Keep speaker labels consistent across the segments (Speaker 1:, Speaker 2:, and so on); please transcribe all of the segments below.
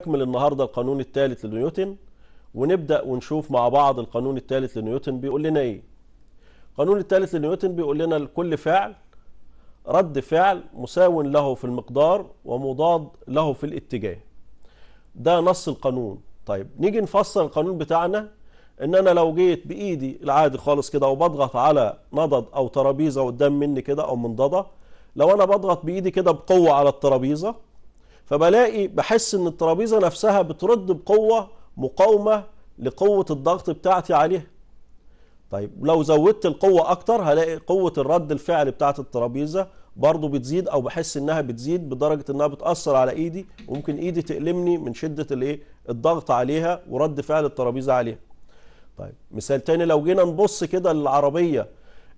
Speaker 1: نكمل النهارده القانون الثالث لنيوتن ونبدا ونشوف مع بعض القانون الثالث لنيوتن بيقول لنا ايه القانون الثالث لنيوتن بيقول لنا لكل فعل رد فعل مساو له في المقدار ومضاد له في الاتجاه ده نص القانون طيب نيجي نفسر القانون بتاعنا ان انا لو جيت بايدي العادي خالص كده وبضغط على نضد او ترابيزه قدام مني كده او منضده لو انا بضغط بايدي كده بقوه على الترابيزه فبلاقي بحس ان الترابيزه نفسها بترد بقوه مقاومه لقوه الضغط بتاعتي عليها طيب لو زودت القوه اكتر هلاقي قوه الرد الفعل بتاعت الترابيزه برضه بتزيد او بحس انها بتزيد بدرجه انها بتاثر على ايدي وممكن ايدي تألمني من شده الايه الضغط عليها ورد فعل الترابيزه عليها طيب مثال تاني لو جينا نبص كده للعربيه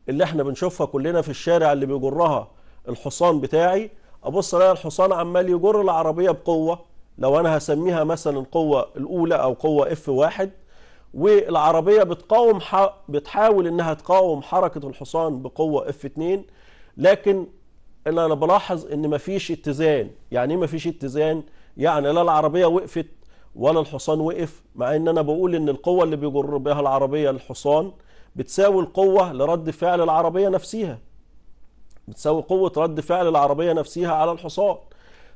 Speaker 1: اللي احنا بنشوفها كلنا في الشارع اللي بيجرها الحصان بتاعي ابص الاقي الحصان عمال يجر العربيه بقوه لو انا هسميها مثلا قوه الاولى او قوه اف واحد والعربيه بتقاوم بتحاول انها تقاوم حركه الحصان بقوه اف 2 لكن اللي انا بلاحظ ان مفيش اتزان يعني ايه مفيش اتزان يعني لا العربيه وقفت ولا الحصان وقف مع ان انا بقول ان القوه اللي بيجر بها العربيه الحصان بتساوي القوه لرد فعل العربيه نفسها بتساوي قوة رد فعل العربية نفسها على الحصان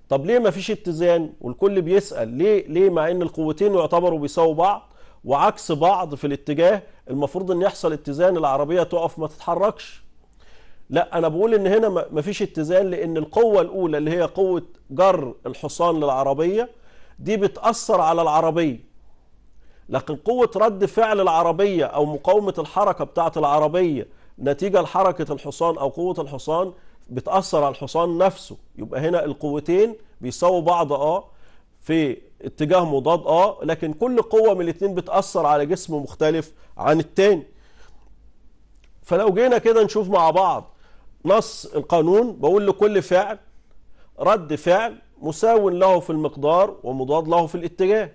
Speaker 1: طب ليه ما فيش اتزان والكل بيسأل ليه ليه مع ان القوتين يعتبروا بيساووا بعض وعكس بعض في الاتجاه المفروض ان يحصل اتزان العربية تقف ما تتحركش لا انا بقول ان هنا ما فيش اتزان لان القوة الاولى اللي هي قوة جر الحصان للعربية دي بتأثر على العربية لكن قوة رد فعل العربية أو مقاومة الحركة بتاعة العربية نتيجة لحركة الحصان أو قوة الحصان بتأثر على الحصان نفسه يبقى هنا القوتين بيساووا بعض اه في اتجاه مضاد اه لكن كل قوة من الاتنين بتأثر على جسم مختلف عن التاني فلو جينا كده نشوف مع بعض نص القانون بقول لكل فعل رد فعل مساو له في المقدار ومضاد له في الاتجاه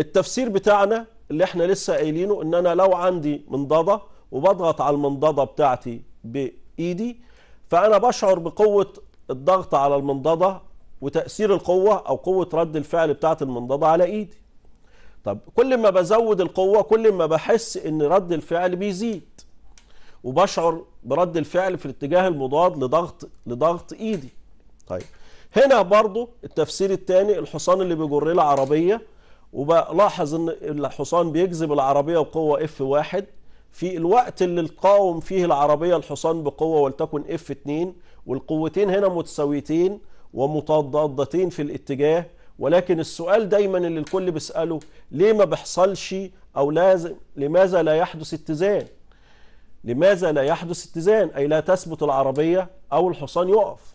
Speaker 1: التفسير بتاعنا اللي احنا لسه قايلينه ان انا لو عندي منضده وبضغط على المنضدة بتاعتي بإيدي فأنا بشعر بقوة الضغط على المنضدة وتأثير القوة أو قوة رد الفعل بتاعت المنضدة على إيدي طب كل ما بزود القوة كل ما بحس إن رد الفعل بيزيد وبشعر برد الفعل في الاتجاه المضاد لضغط لضغط إيدي طيب هنا برضو التفسير الثاني الحصان اللي بيجر لي عربية وبلاحظ ان الحصان بيجذب العربية بقوة F1 في الوقت اللي تقاوم فيه العربية الحصان بقوة ولتكن اف 2 والقوتين هنا متساويتين ومتضادتين في الاتجاه ولكن السؤال دايما اللي الكل بيسأله ليه ما بيحصلش أو لازم لماذا لا يحدث اتزان لماذا لا يحدث اتزان أي لا تثبت العربية أو الحصان يقف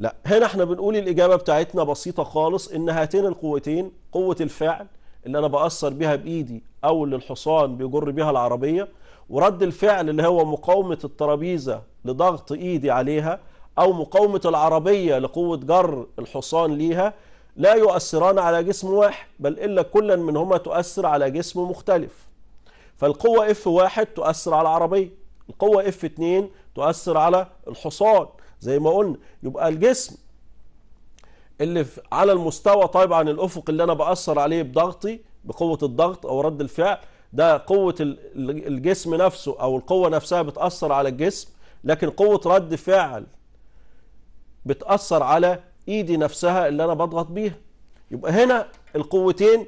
Speaker 1: لا هنا احنا بنقول الإجابة بتاعتنا بسيطة خالص إن هاتين القوتين قوة الفعل اللي أنا بأثر بها بإيدي أو اللي الحصان بيجر بها العربية ورد الفعل اللي هو مقاومة الترابيزة لضغط إيدي عليها أو مقاومة العربية لقوة جر الحصان ليها لا يؤثران على جسم واحد بل إلا كلا منهما تؤثر على جسم مختلف فالقوة F1 تؤثر على العربية القوة F2 تؤثر على الحصان زي ما قلنا يبقى الجسم اللي على المستوى طبعا الأفق اللي أنا بأثر عليه بضغطي بقوة الضغط أو رد الفعل ده قوة الجسم نفسه أو القوة نفسها بتأثر على الجسم لكن قوة رد فعل بتأثر على إيدي نفسها اللي أنا بضغط بيها يبقى هنا القوتين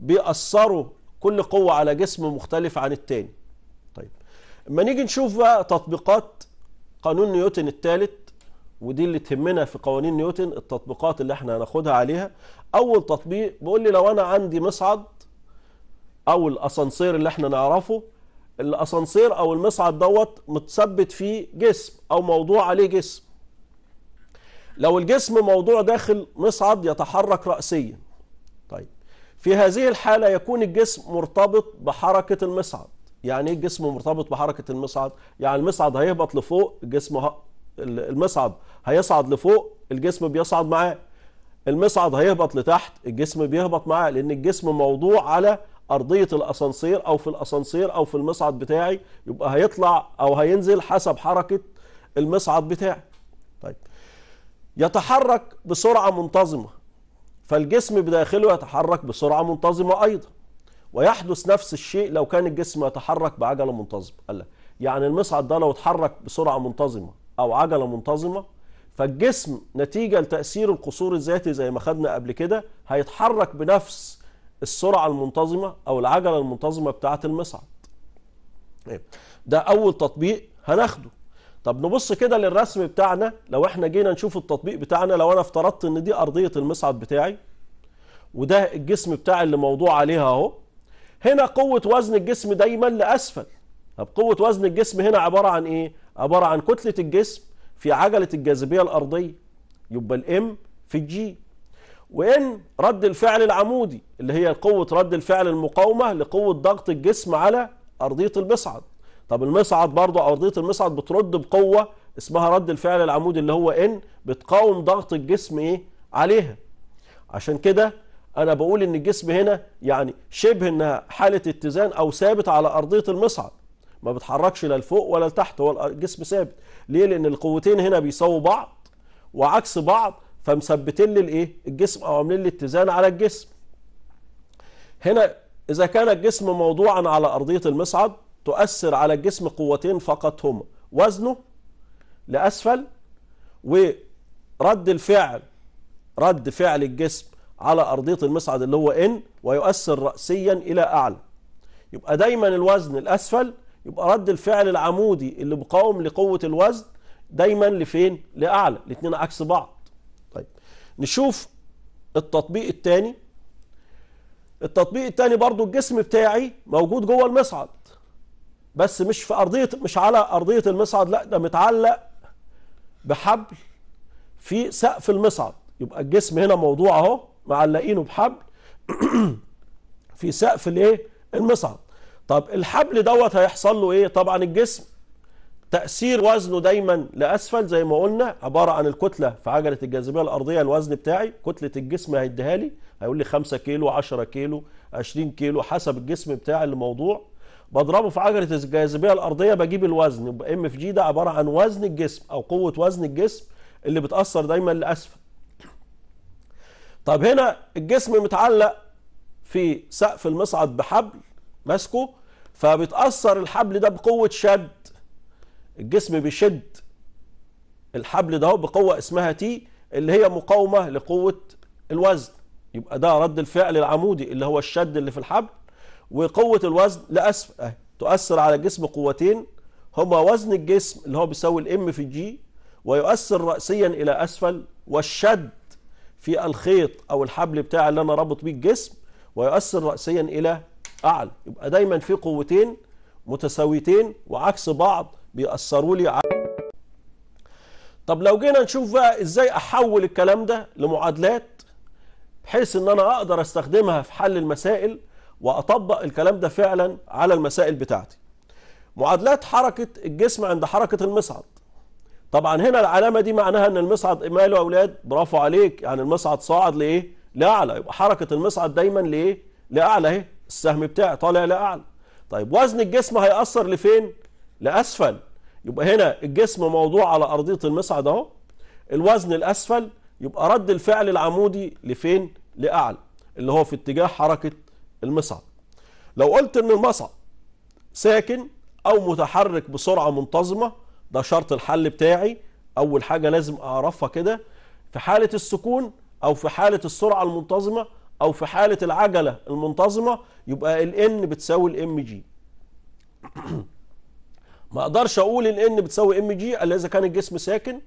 Speaker 1: بيأثروا كل قوة على جسم مختلف عن التاني طيب اما نيجي نشوف بقى تطبيقات قانون نيوتن الثالث ودي اللي تهمنا في قوانين نيوتن التطبيقات اللي احنا هناخدها عليها اول تطبيق بيقول لي لو انا عندي مصعد او الاسانسير اللي احنا نعرفه الاسانسير او المصعد دوت متثبت فيه جسم او موضوع عليه جسم لو الجسم موضوع داخل مصعد يتحرك رأسيا طيب في هذه الحالة يكون الجسم مرتبط بحركة المصعد يعني ايه الجسم مرتبط بحركة المصعد يعني المصعد هيهبط لفوق الجسم ه... المصعد هيصعد لفوق الجسم بيصعد معاه المصعد هيهبط لتحت الجسم بيهبط معاه لان الجسم موضوع على ارضيه الاسانسير او في الاسانسير او في المصعد بتاعي يبقى هيطلع او هينزل حسب حركه المصعد بتاعي طيب يتحرك بسرعه منتظمه فالجسم بداخله يتحرك بسرعه منتظمه ايضا ويحدث نفس الشيء لو كان الجسم يتحرك بعجله منتظمه قال لك يعني المصعد ده لو اتحرك بسرعه منتظمه او عجله منتظمه فالجسم نتيجه لتاثير القصور الذاتي زي ما خدنا قبل كده هيتحرك بنفس السرعه المنتظمه او العجله المنتظمه بتاعه المصعد طيب، ده اول تطبيق هناخده طب نبص كده للرسم بتاعنا لو احنا جينا نشوف التطبيق بتاعنا لو انا افترضت ان دي ارضيه المصعد بتاعي وده الجسم بتاعي اللي موضوع عليها اهو هنا قوه وزن الجسم دايما لاسفل طب قوه وزن الجسم هنا عباره عن ايه عباره عن كتله الجسم في عجله الجاذبيه الارضيه يبقى الام في الجي وإن رد الفعل العمودي اللي هي قوة رد الفعل المقاومة لقوة ضغط الجسم على أرضية المصعد طب المصعد برضه أرضية المصعد بترد بقوة اسمها رد الفعل العمودي اللي هو إن بتقاوم ضغط الجسم إيه عليها عشان كده أنا بقول إن الجسم هنا يعني شبه إنها حالة اتزان أو ثابت على أرضية المصعد ما بتحركش لا لفوق ولا لتحت هو الجسم ثابت ليه لأن القوتين هنا بيساووا بعض وعكس بعض فمثبتين لي الايه الجسم او عاملين لي اتزان على الجسم هنا اذا كان الجسم موضوعا على ارضيه المصعد تؤثر على الجسم قوتين فقط هما وزنه لاسفل ورد الفعل رد فعل الجسم على ارضيه المصعد اللي هو ان ويؤثر راسيا الى اعلى يبقى دايما الوزن الاسفل يبقى رد الفعل العمودي اللي مقاوم لقوه الوزن دايما لفين لاعلى الاثنين عكس بعض نشوف التطبيق الثاني التطبيق الثاني برضو الجسم بتاعي موجود جوه المصعد بس مش في ارضيه مش على ارضيه المصعد لا ده متعلق بحبل في سقف المصعد يبقى الجسم هنا موضوع اهو معلقينه بحبل في سقف الايه المصعد طب الحبل دوت هيحصل له ايه طبعا الجسم تأثير وزنه دايما لأسفل زي ما قلنا عبارة عن الكتلة في عجلة الجاذبية الأرضية الوزن بتاعي كتلة الجسم هيديها لي هيقول لي 5 كيلو 10 كيلو 20 كيلو حسب الجسم بتاعي اللي موضوع بضربه في عجلة الجاذبية الأرضية بجيب الوزن يبقى ام في جي ده عبارة عن وزن الجسم أو قوة وزن الجسم اللي بتأثر دايما لأسفل طب هنا الجسم متعلق في سقف المصعد بحبل ماسكه فبيتأثر الحبل ده بقوة شد الجسم بيشد الحبل ده بقوة اسمها تي اللي هي مقاومة لقوة الوزن يبقى ده رد الفعل العمودي اللي هو الشد اللي في الحبل وقوة الوزن لأسفل تؤثر على الجسم قوتين هما وزن الجسم اللي هو بيساوي الام في جي ويؤثر رأسيا إلى أسفل والشد في الخيط أو الحبل بتاع اللي أنا رابط بيه الجسم ويؤثر رأسيا إلى أعلى يبقى دايما في قوتين متساويتين وعكس بعض بيأثروا لي على طب لو جينا نشوف بقى ازاي احول الكلام ده لمعادلات بحيث ان انا اقدر استخدمها في حل المسائل واطبق الكلام ده فعلا على المسائل بتاعتي معادلات حركة الجسم عند حركة المصعد طبعا هنا العلامة دي معناها ان المصعد ماله يا اولاد برافو عليك يعني المصعد صاعد لايه لاعلى يبقى حركة المصعد دايما لايه لاعلى اهي السهم بتاعي طالع لاعلى طيب وزن الجسم هيأثر لفين لأسفل يبقى هنا الجسم موضوع على أرضية المصعد أهو الوزن الأسفل يبقى رد الفعل العمودي لفين لأعلى اللي هو في اتجاه حركة المصعد لو قلت ان المصعد ساكن او متحرك بسرعة منتظمة ده شرط الحل بتاعي اول حاجة لازم اعرفها كده في حالة السكون او في حالة السرعة المنتظمة او في حالة العجلة المنتظمة يبقى ال N بتساوي الام جي ما اقدرش اقول الان بتساوي ام جي الا اذا كان الجسم ساكن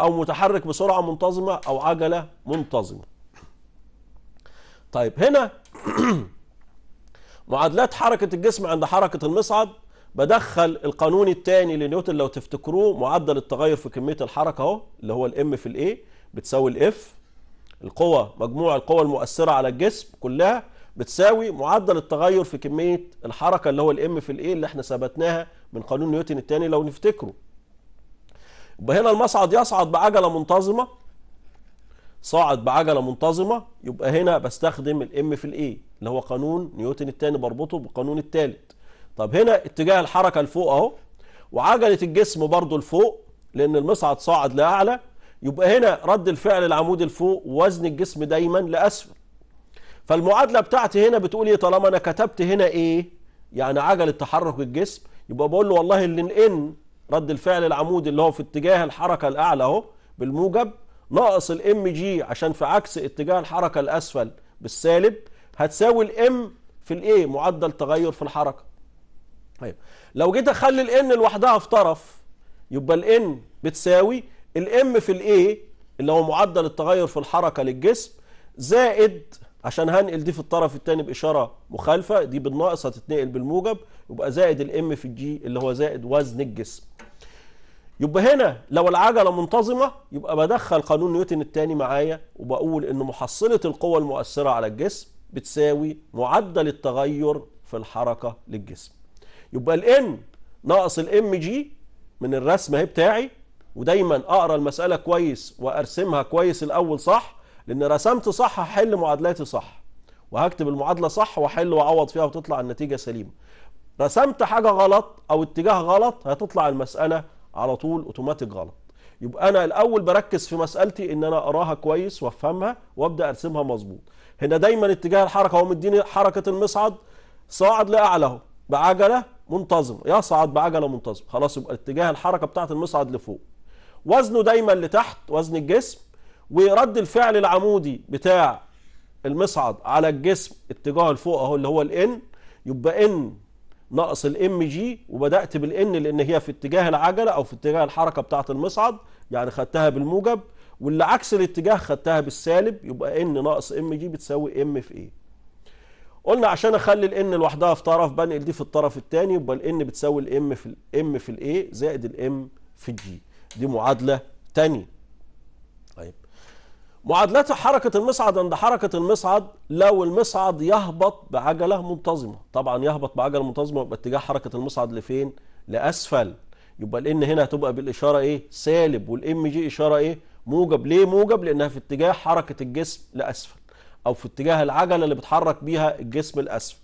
Speaker 1: او متحرك بسرعه منتظمه او عجله منتظمه طيب هنا معادلات حركه الجسم عند حركه المصعد بدخل القانون الثاني لنيوتن لو تفتكروه معدل التغير في كميه الحركه اهو اللي هو الام في الايه بتساوي الاف القوه مجموع القوى المؤثره على الجسم كلها بتساوي معدل التغير في كميه الحركه اللي هو الام في الايه اللي احنا ثبتناها من قانون نيوتن الثاني لو نفتكره يبقى هنا المصعد يصعد بعجله منتظمه صاعد بعجله منتظمه يبقى هنا بستخدم الام في الايه اللي هو قانون نيوتن الثاني بربطه بالقانون الثالث طب هنا اتجاه الحركه لفوق اهو وعجله الجسم برضه لفوق لان المصعد صاعد لاعلى يبقى هنا رد الفعل العمودي لفوق وزن الجسم دايما لاسفل فالمعادله بتاعتي هنا بتقول ايه طالما انا كتبت هنا ايه يعني عجله تحرك الجسم يبقى بقول له والله ان ان رد الفعل العمودي اللي هو في اتجاه الحركه الاعلى اهو بالموجب ناقص الام جي عشان في عكس اتجاه الحركه الاسفل بالسالب هتساوي الام في الايه معدل تغير في الحركه طيب لو جيت اخلي الان لوحدها في طرف يبقى الان بتساوي الام في الايه اللي هو معدل التغير في الحركه للجسم زائد عشان هنقل دي في الطرف الثاني بإشارة مخالفة دي بالناقص هتتنقل بالموجب يبقى زائد الام في الجي اللي هو زائد وزن الجسم يبقى هنا لو العجلة منتظمة يبقى بدخل قانون نيوتن الثاني معايا وبقول ان محصلة القوة المؤثرة على الجسم بتساوي معدل التغير في الحركة للجسم يبقى الان ناقص الام جي من الرسمه اهي بتاعي ودايما اقرا المسألة كويس وارسمها كويس الاول صح لان رسمت صح هحل معادلاتي صح وهكتب المعادله صح واحل واعوض فيها وتطلع النتيجه سليمه رسمت حاجه غلط او اتجاه غلط هتطلع المساله على طول اوتوماتيك غلط يبقى انا الاول بركز في مسالتي ان انا اقراها كويس وافهمها وابدا ارسمها مظبوط هنا دايما اتجاه الحركه هو مديني حركه المصعد صاعد لاعلى بعجله منتظم يصعد بعجله منتظم خلاص يبقى اتجاه الحركه بتاعه المصعد لفوق وزنه دايما لتحت وزن الجسم ورد الفعل العمودي بتاع المصعد على الجسم اتجاه لفوق اهو اللي هو الان يبقى ان ناقص الام جي وبدات بالان لان هي في اتجاه العجله او في اتجاه الحركه بتاعه المصعد يعني خدتها بالموجب واللي عكس الاتجاه خدتها بالسالب يبقى ان ناقص ام جي بتساوي ام في ايه قلنا عشان اخلي الان لوحدها في طرف بنقل دي في الطرف الثاني يبقى الان بتساوي الام في الام في الايه زائد الام في الجي دي معادله ثانيه معادلات حركة المصعد عند حركة المصعد لو المصعد يهبط بعجلة منتظمة طبعا يهبط بعجلة منتظمة باتجاه اتجاه حركة المصعد لفين لأسفل يبقى الان هنا هتبقى بالإشارة ايه سالب والام جي إشارة ايه موجب ليه موجب لأنها في اتجاه حركة الجسم لأسفل أو في اتجاه العجلة اللي بتحرك بيها الجسم لأسفل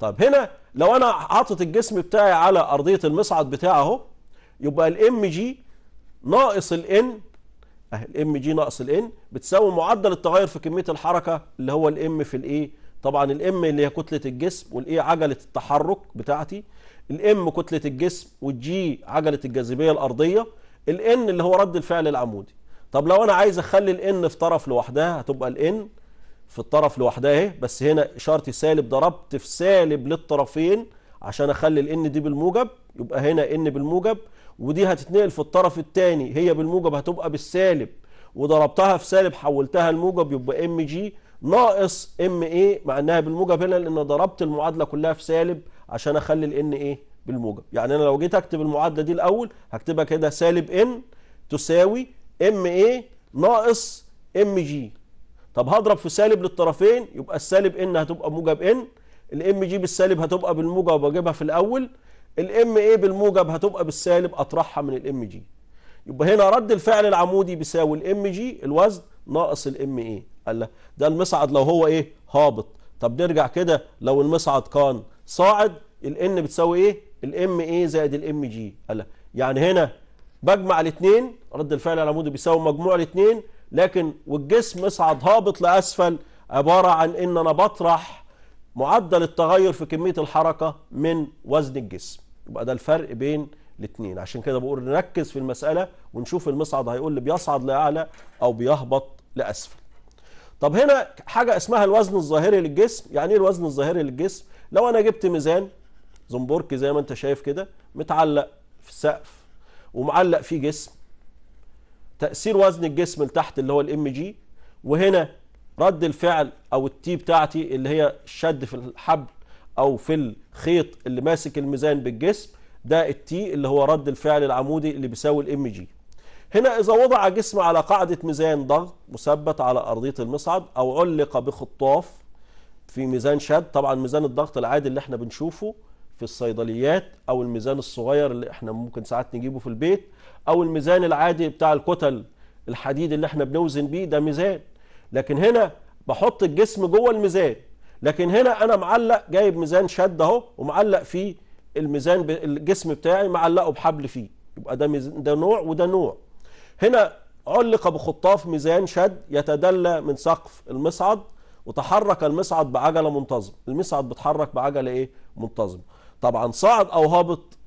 Speaker 1: طب هنا لو أنا حاطط الجسم بتاعي على أرضية المصعد بتاعه يبقى الام جي ناقص الان الام جي ناقص الان بتساوي معدل التغير في كميه الحركه اللي هو الام في الايه طبعا الام اللي هي كتله الجسم والاي عجله التحرك بتاعتي الام كتله الجسم والجي عجله الجاذبيه الارضيه الان اللي هو رد الفعل العمودي طب لو انا عايز اخلي الان في طرف لوحدها هتبقى الان في الطرف لوحدها اهي بس هنا اشارتي سالب ضربت في سالب للطرفين عشان اخلي الان دي بالموجب يبقى هنا ان بالموجب ودي هتتنقل في الطرف الثاني هي بالموجب هتبقى بالسالب وضربتها في سالب حولتها لموجب يبقى ام جي ناقص ام ايه مع انها بالموجب هنا لان ضربت المعادله كلها في سالب عشان اخلي الان ايه بالموجب يعني انا لو جيت اكتب المعادله دي الاول هكتبها كده سالب ان تساوي ام ايه ناقص ام جي طب هضرب في سالب للطرفين يبقى السالب ان هتبقى موجب ان الام جي بالسالب هتبقى بالموجب واجيبها في الاول الام ايه بالموجب هتبقى بالسالب اطرحها من الام جي يبقى هنا رد الفعل العمودي بيساوي الام جي الوزن ناقص الام ايه قال لك ده المصعد لو هو ايه هابط طب نرجع كده لو المصعد كان صاعد الان بتساوي ايه الام ايه زائد الام جي قال لك يعني هنا بجمع الاثنين رد الفعل العمودي بيساوي مجموع الاثنين لكن والجسم مصعد هابط لاسفل عباره عن ان انا بطرح معدل التغير في كمية الحركة من وزن الجسم يبقى ده الفرق بين الاثنين عشان كده بقول نركز في المسألة ونشوف المصعد هيقول اللي بيصعد لأعلى أو بيهبط لأسفل طب هنا حاجة اسمها الوزن الظاهري للجسم يعني ايه الوزن الظاهري للجسم لو أنا جبت ميزان زنبورك زي ما انت شايف كده متعلق في السقف ومعلق فيه جسم تأثير وزن الجسم لتحت اللي هو الام جي وهنا رد الفعل او التي بتاعتي اللي هي الشد في الحبل او في الخيط اللي ماسك الميزان بالجسم ده التي اللي هو رد الفعل العمودي اللي بيساوي الام جي هنا إذا وضع جسم على قاعدة ميزان ضغط مثبت على أرضية المصعد أو علق بخطاف في ميزان شد طبعا ميزان الضغط العادي اللي احنا بنشوفه في الصيدليات أو الميزان الصغير اللي احنا ممكن ساعات نجيبه في البيت أو الميزان العادي بتاع الكتل الحديد اللي احنا بنوزن بيه ده ميزان لكن هنا بحط الجسم جوه الميزان لكن هنا انا معلق جايب ميزان شد اهو ومعلق فيه الميزان ب... الجسم بتاعي معلقه بحبل فيه يبقى ده ميز... ده نوع وده نوع هنا علق بخطاف ميزان شد يتدلى من سقف المصعد وتحرك المصعد بعجله منتظمه المصعد بيتحرك بعجله ايه منتظمه طبعا صاعد او هابط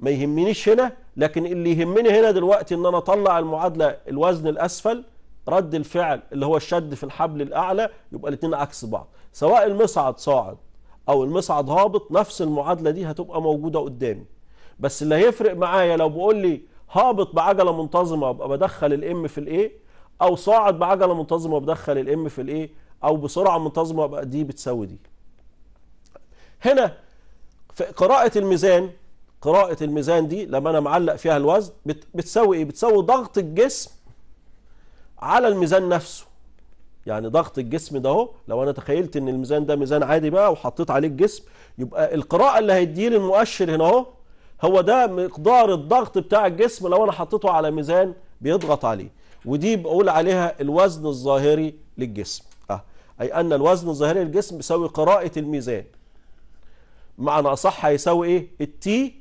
Speaker 1: ما يهمنيش هنا لكن اللي يهمني هنا دلوقتي ان انا اطلع المعادله الوزن الاسفل رد الفعل اللي هو الشد في الحبل الأعلى يبقى الاثنين عكس بعض سواء المصعد صاعد أو المصعد هابط نفس المعادلة دي هتبقى موجودة قدامي بس اللي هيفرق معايا لو بقول لي هابط بعجلة منتظمة أبقى بدخل الام في الايه أو صاعد بعجلة منتظمة بدخل الام في الايه أو بسرعة منتظمة أبقى دي بتساوي دي هنا في قراءة الميزان قراءة الميزان دي لما أنا معلق فيها الوزن بتساوي إيه؟ بتساوي ضغط الجسم على الميزان نفسه يعني ضغط الجسم ده اهو لو انا تخيلت ان الميزان ده ميزان عادي بقى وحطيت عليه الجسم يبقى القراءه اللي هيديه لي المؤشر هنا اهو هو ده مقدار الضغط بتاع الجسم لو انا حطيته على ميزان بيضغط عليه ودي بقول عليها الوزن الظاهري للجسم أه. اي ان الوزن الظاهري للجسم بيساوي قراءه الميزان معنى اصح هيساوي ايه التي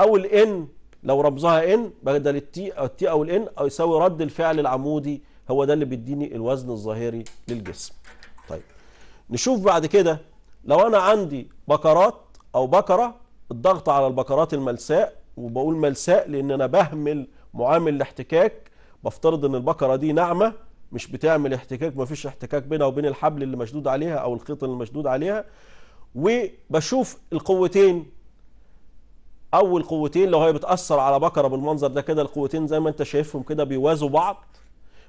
Speaker 1: او الان لو رمزها ان بدل التي او التي او الان او يساوي رد الفعل العمودي هو ده اللي بيديني الوزن الظاهري للجسم طيب نشوف بعد كده لو انا عندي بكرات او بكرة الضغط على البكرات الملساء وبقول ملساء لان انا بهمل معامل الاحتكاك بفترض ان البكرة دي ناعمة مش بتعمل احتكاك مفيش احتكاك بينها وبين الحبل اللي مشدود عليها او الخيط اللي مشدود عليها وبشوف القوتين اول قوتين لو هي بتاثر على بكره بالمنظر ده كده القوتين زي ما انت شايفهم كده بيوازوا بعض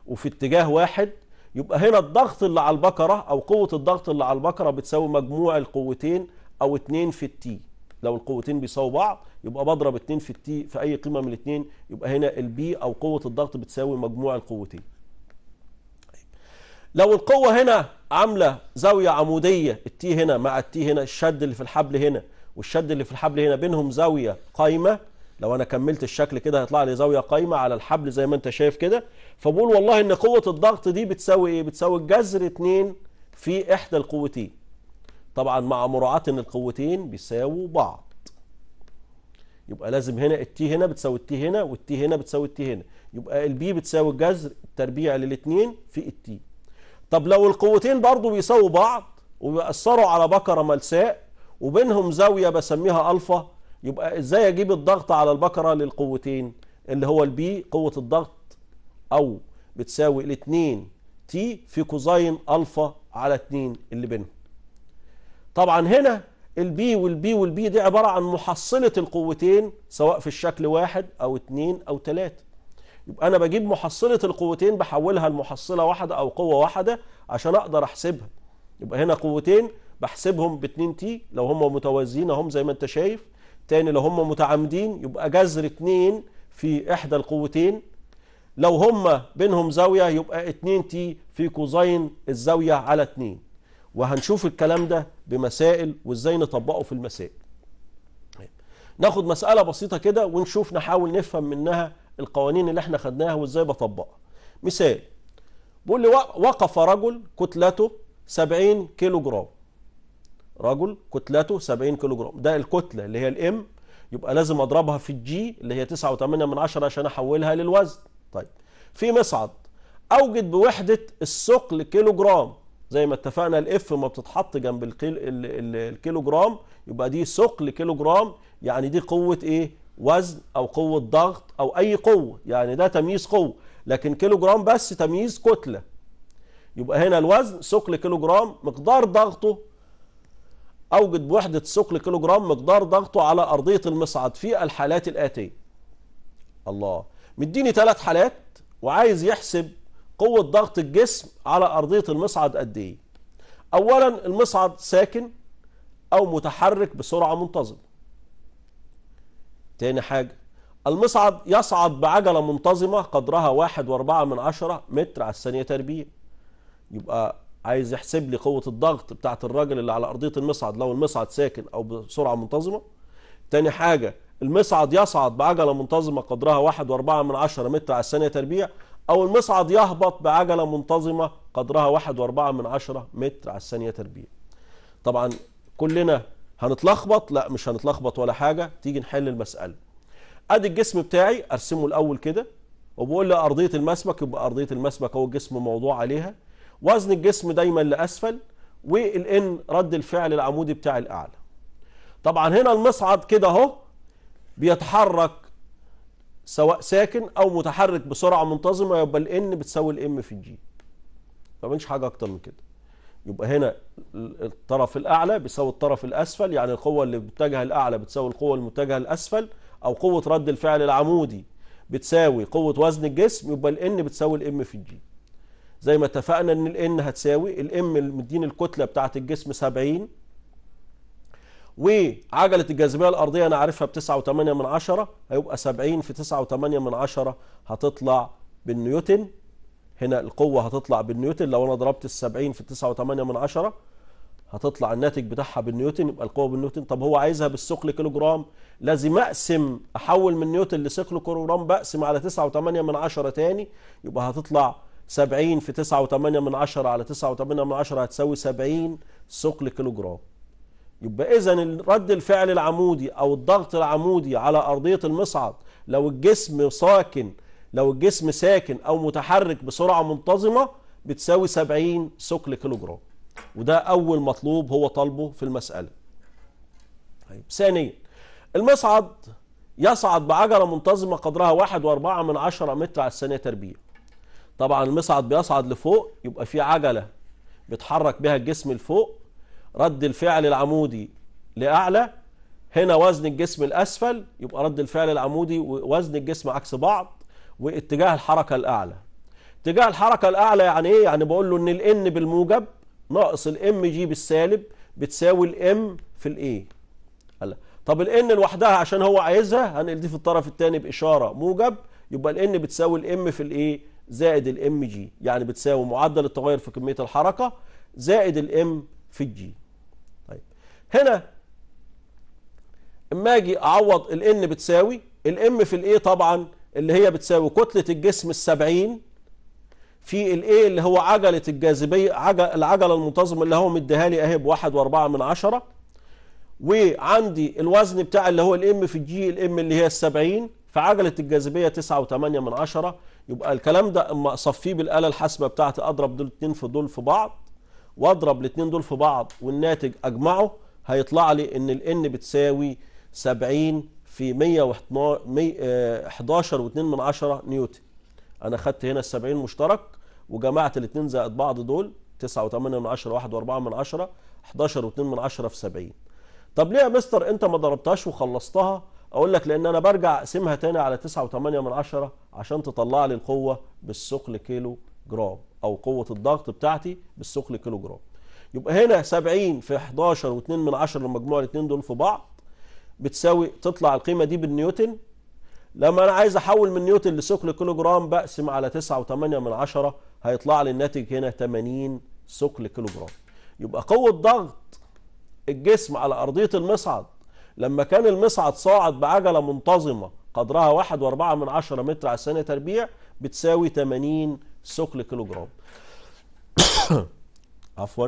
Speaker 1: وفي اتجاه واحد يبقى هنا الضغط اللي على البقرة أو قوة الضغط اللي على البقرة بتساوي مجموع القوتين أو 2 في التي لو القوتين بيساووا بعض يبقى بضرب 2 في التي في أي قيمة من الاثنين يبقى هنا البي أو قوة الضغط بتساوي مجموع القوتين لو القوة هنا عاملة زاوية عمودية التي هنا مع التي هنا الشد اللي في الحبل هنا والشد اللي في الحبل هنا بينهم زاوية قايمة لو انا كملت الشكل كده هيطلع لي زاويه قايمه على الحبل زي ما انت شايف كده فبقول والله ان قوه الضغط دي بتساوي ايه بتساوي الجذر 2 في احدى القوتين طبعا مع مراعاه ان القوتين بيساووا بعض يبقى لازم هنا التي هنا بتساوي التي هنا والتي هنا بتساوي التي هنا يبقى البي بتساوي الجذر التربيع للاثنين في التي طب لو القوتين برضو بيساووا بعض وبيأثروا على بكرة ملساء وبينهم زاوية بسميها ألفا يبقى ازاي اجيب الضغط على البقرة للقوتين اللي هو البي قوة الضغط او بتساوي ال2 تي في كوزين الفا على اتنين اللي بينهم طبعا هنا البي والبي والبي دي عبارة عن محصلة القوتين سواء في الشكل واحد او اتنين او تلاتة يبقى انا بجيب محصلة القوتين بحولها لمحصلة واحدة او قوة واحدة عشان اقدر احسبها يبقى هنا قوتين بحسبهم ب 2 تي لو هم متوازيين اهم زي ما انت شايف تاني لو هم متعامدين يبقى جذر اتنين في إحدى القوتين لو هم بينهم زاوية يبقى اتنين تي في كوزين الزاوية على اتنين وهنشوف الكلام ده بمسائل وازاي نطبقه في المسائل ناخد مسألة بسيطة كده ونشوف نحاول نفهم منها القوانين اللي احنا خدناها وازاي بطبقها مثال بيقول لي وقف رجل كتلته 70 كيلو جرام رجل كتلته 70 كيلو جرام ده الكتلة اللي هي الام يبقى لازم اضربها في الجي اللي هي 9.8 من 10 عشان احولها للوزن طيب في مصعد اوجد بوحدة الثقل كيلو جرام زي ما اتفقنا الاف ما بتتحط جنب الكيلو جرام يبقى دي ثقل كيلو جرام يعني دي قوة ايه وزن او قوة ضغط او اي قوة يعني ده تمييز قوة لكن كيلو جرام بس تمييز كتلة يبقى هنا الوزن ثقل كيلو جرام مقدار ضغطه أوجد بوحدة ثقل كيلو جرام مقدار ضغطه على أرضية المصعد في الحالات الآتية الله مديني ثلاث حالات وعايز يحسب قوة ضغط الجسم على أرضية المصعد قد إيه أولا المصعد ساكن أو متحرك بسرعة منتظمة تاني حاجة المصعد يصعد بعجلة منتظمة قدرها واحد واربعة من عشرة متر على الثانية تربيع يبقى عايز يحسب لي قوه الضغط بتاعه الراجل اللي على ارضيه المصعد لو المصعد ساكن او بسرعه منتظمه تاني حاجه المصعد يصعد بعجله منتظمه قدرها 1.4 من عشرة متر على الثانيه تربيع او المصعد يهبط بعجله منتظمه قدرها 1.4 من عشرة متر على الثانيه تربيع طبعا كلنا هنتلخبط لا مش هنتلخبط ولا حاجه تيجي نحل المساله ادي الجسم بتاعي ارسمه الاول كده وبقول لي ارضيه المسبك يبقى ارضيه المسبك هو الجسم موضوع عليها وزن الجسم دايما لأسفل والان رد الفعل العمودي بتاع الأعلى طبعا هنا المصعد كده اهو بيتحرك سواء ساكن او متحرك بسرعه منتظمه يبقى الان بتساوي الام في الجي فمش حاجه اكتر من كده يبقى هنا الطرف الاعلى بيساوي الطرف الاسفل يعني القوه اللي بتتجه الاعلى بتساوي القوه المتجهه الاسفل او قوه رد الفعل العمودي بتساوي قوه وزن الجسم يبقى الان بتساوي الام في الجي زي ما اتفقنا ان الان هتساوي الام مدين الكتله بتاعه الجسم 70 وعجله الجاذبيه الارضيه انا عارفها ب 9.8 هيبقى 70 في 9.8 هتطلع بالنيوتن هنا القوه هتطلع بالنيوتن لو انا ضربت ال 70 في 9.8 هتطلع الناتج بتاعها بالنيوتن يبقى القوه بالنيوتن طب هو عايزها بالثقل كيلو جرام لازم اقسم احول من نيوتن لثقل كيلو جرام بقسم على 9.8 تاني يبقى هتطلع 70 في 9.8 من 10 على 9.8 من 10 هتساوي 70 ثقل كيلو جرام يبقى اذا رد الفعل العمودي او الضغط العمودي على ارضيه المصعد لو الجسم ساكن لو الجسم ساكن او متحرك بسرعه منتظمه بتساوي 70 ثقل كيلو جرام وده اول مطلوب هو طالبه في المساله طيب ثانيا المصعد يصعد بعجله منتظمه قدرها 1.4 من 10 متر على الثانيه تربيع طبعا المصعد بيصعد لفوق يبقى في عجله بيتحرك بها الجسم لفوق رد الفعل العمودي لاعلى هنا وزن الجسم الاسفل يبقى رد الفعل العمودي ووزن الجسم عكس بعض واتجاه الحركه الاعلى اتجاه الحركه الاعلى يعني ايه يعني بقول له ان الان بالموجب ناقص الام جي بالسالب بتساوي الام في الايه طب الان لوحدها عشان هو عايزها هنقل دي في الطرف الثاني باشاره موجب يبقى الان بتساوي الام في الايه زائد الام جي يعني بتساوي معدل التغير في كميه الحركه زائد الام في الجي طيب هنا اما اجي اعوض الان بتساوي الام في الاي طبعا اللي هي بتساوي كتله الجسم ال70 في الاي اللي هو عجله الجاذبيه عجل العجله المنتظم اللي هو مديها لي اهي ب1.4 من عشره وعندي الوزن بتاع اللي هو الام في الجي الام اللي هي ال70 فعجله الجاذبيه 9.8 من عشره يبقى الكلام ده اما اصفيه بالاله الحاسبه بتاعتي اضرب دول اتنين في دول في بعض واضرب الاتنين دول في بعض والناتج اجمعه هيطلع لي ان ان بتساوي 70 في 111 و2 آه، من 10 نيوتن انا خدت هنا ال 70 مشترك وجمعت الاتنين زائد بعض دول 9 و8 من 10 1 و4 من 10 11 و2 من 10 في 70 طب ليه يا مستر انت ما ضربتهاش وخلصتها اقول لك لان انا برجع اقسمها تاني على 9.8 من 10 عشان تطلع لي القوه بالثقل كيلو جرام او قوه الضغط بتاعتي بالثقل كيلو جرام يبقى هنا 70 في 11 و2 من 10 لمجموع الاثنين دول في بعض بتساوي تطلع القيمه دي بالنيوتن لما انا عايز احول من نيوتن لثقل كيلو جرام بقسم على 9.8 من 10 هيطلع لي الناتج هنا 80 ثقل كيلو جرام يبقى قوه ضغط الجسم على ارضيه المصعد لما كان المصعد صاعد بعجلة منتظمة قدرها واحد واربعة من عشرة متر على الثانية تربيع بتساوي 80 سكل كيلو جرام عفوا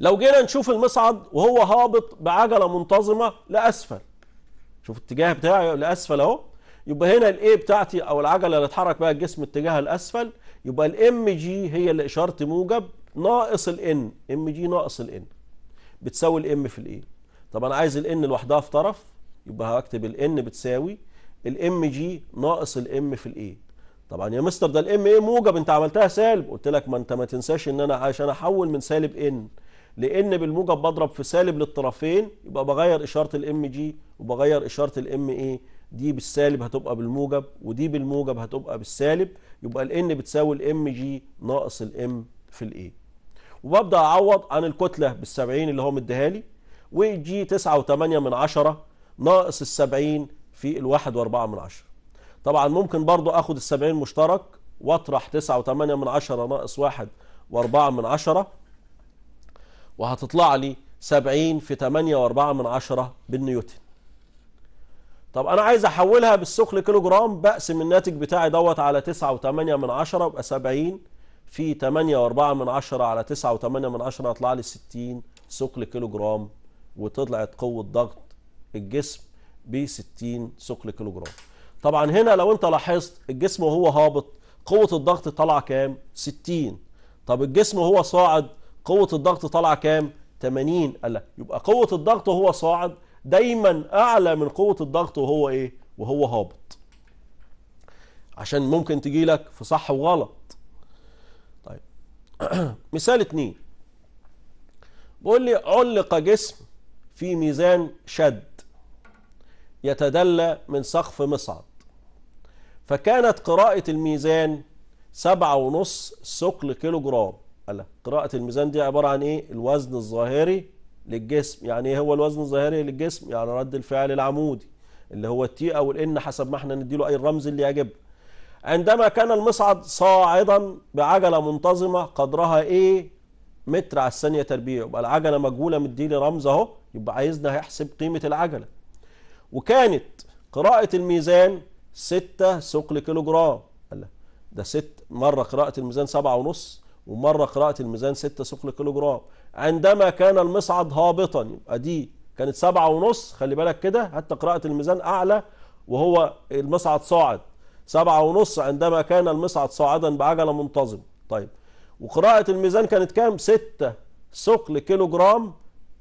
Speaker 1: لو جينا نشوف المصعد وهو هابط بعجلة منتظمة لأسفل شوف الاتجاه بتاعي لأسفل اهو يبقى هنا الاي بتاعتي او العجله اللي اتحرك بها الجسم اتجاهها الاسفل يبقى الام جي هي اللي اشاره موجب ناقص الان ام جي ناقص الان بتساوي الام في الايه طب انا عايز الان لوحدها في طرف يبقى هكتب الان بتساوي الام جي ناقص الام في الاي طبعا يا مستر ده الام ايه موجب انت عملتها سالب قلت لك ما انت ما تنساش ان انا عشان احول من سالب ان لان بالموجب بضرب في سالب للطرفين يبقى بغير اشاره الام جي وبغير اشاره الام ايه دي بالسالب هتبقى بالموجب ودي بالموجب هتبقى بالسالب يبقى الان بتساوي الام جي ناقص الام في الايه وببدا اعوض عن الكتله بال70 اللي هو مديها لي تسعة 9.8 من عشرة ناقص السبعين في الواحد واربعة من عشرة طبعا ممكن برضو اخد السبعين مشترك واطرح 9.8 من عشرة ناقص واحد واربعة من عشرة وهتطلع لي 70 في 8 واربعة من عشرة بالنيوتن طب انا عايز احولها بالثقل كيلو جرام بقسم الناتج بتاعي دوت على 9.8 من عشرة يبقى 70 في 8 واربعة من عشرة على 9.8 من عشرة هيطلع لي 60 ثقل كيلو جرام وطلعت قوه ضغط الجسم ب 60 ثقل كيلو جرام طبعا هنا لو انت لاحظت الجسم وهو هابط قوه الضغط طالعه كام 60 طب الجسم وهو صاعد قوه الضغط طالعه كام 80 قال يبقى قوه الضغط وهو صاعد دايما اعلى من قوه الضغط وهو ايه وهو هابط عشان ممكن تجي لك في صح وغلط طيب مثال اتنين بيقول لي علق جسم في ميزان شد يتدلى من سقف مصعد فكانت قراءة الميزان سبعة ونص سكل كيلو جرام ألا قراءة الميزان دي عبارة عن إيه الوزن الظاهري للجسم يعني إيه هو الوزن الظاهري للجسم يعني رد الفعل العمودي اللي هو التي أو الإن حسب ما احنا نديله أي الرمز اللي يعجب عندما كان المصعد صاعدا بعجلة منتظمة قدرها إيه متر على الثانية تربيع يبقى العجلة مجهولة مديني رمز اهو يبقى عايزنا هيحسب قيمة العجلة وكانت قراءة الميزان ستة ثقل كيلو جرام ده ست مرة قراءة الميزان سبعة ونص ومرة قراءة الميزان ستة ثقل كيلو جرام عندما كان المصعد هابطا يبقى دي كانت سبعة ونص خلي بالك كده حتى قراءة الميزان أعلى وهو المصعد صاعد سبعة ونص عندما كان المصعد صاعدا بعجلة منتظم طيب وقراءة الميزان كانت كام 6 ثقل كيلو جرام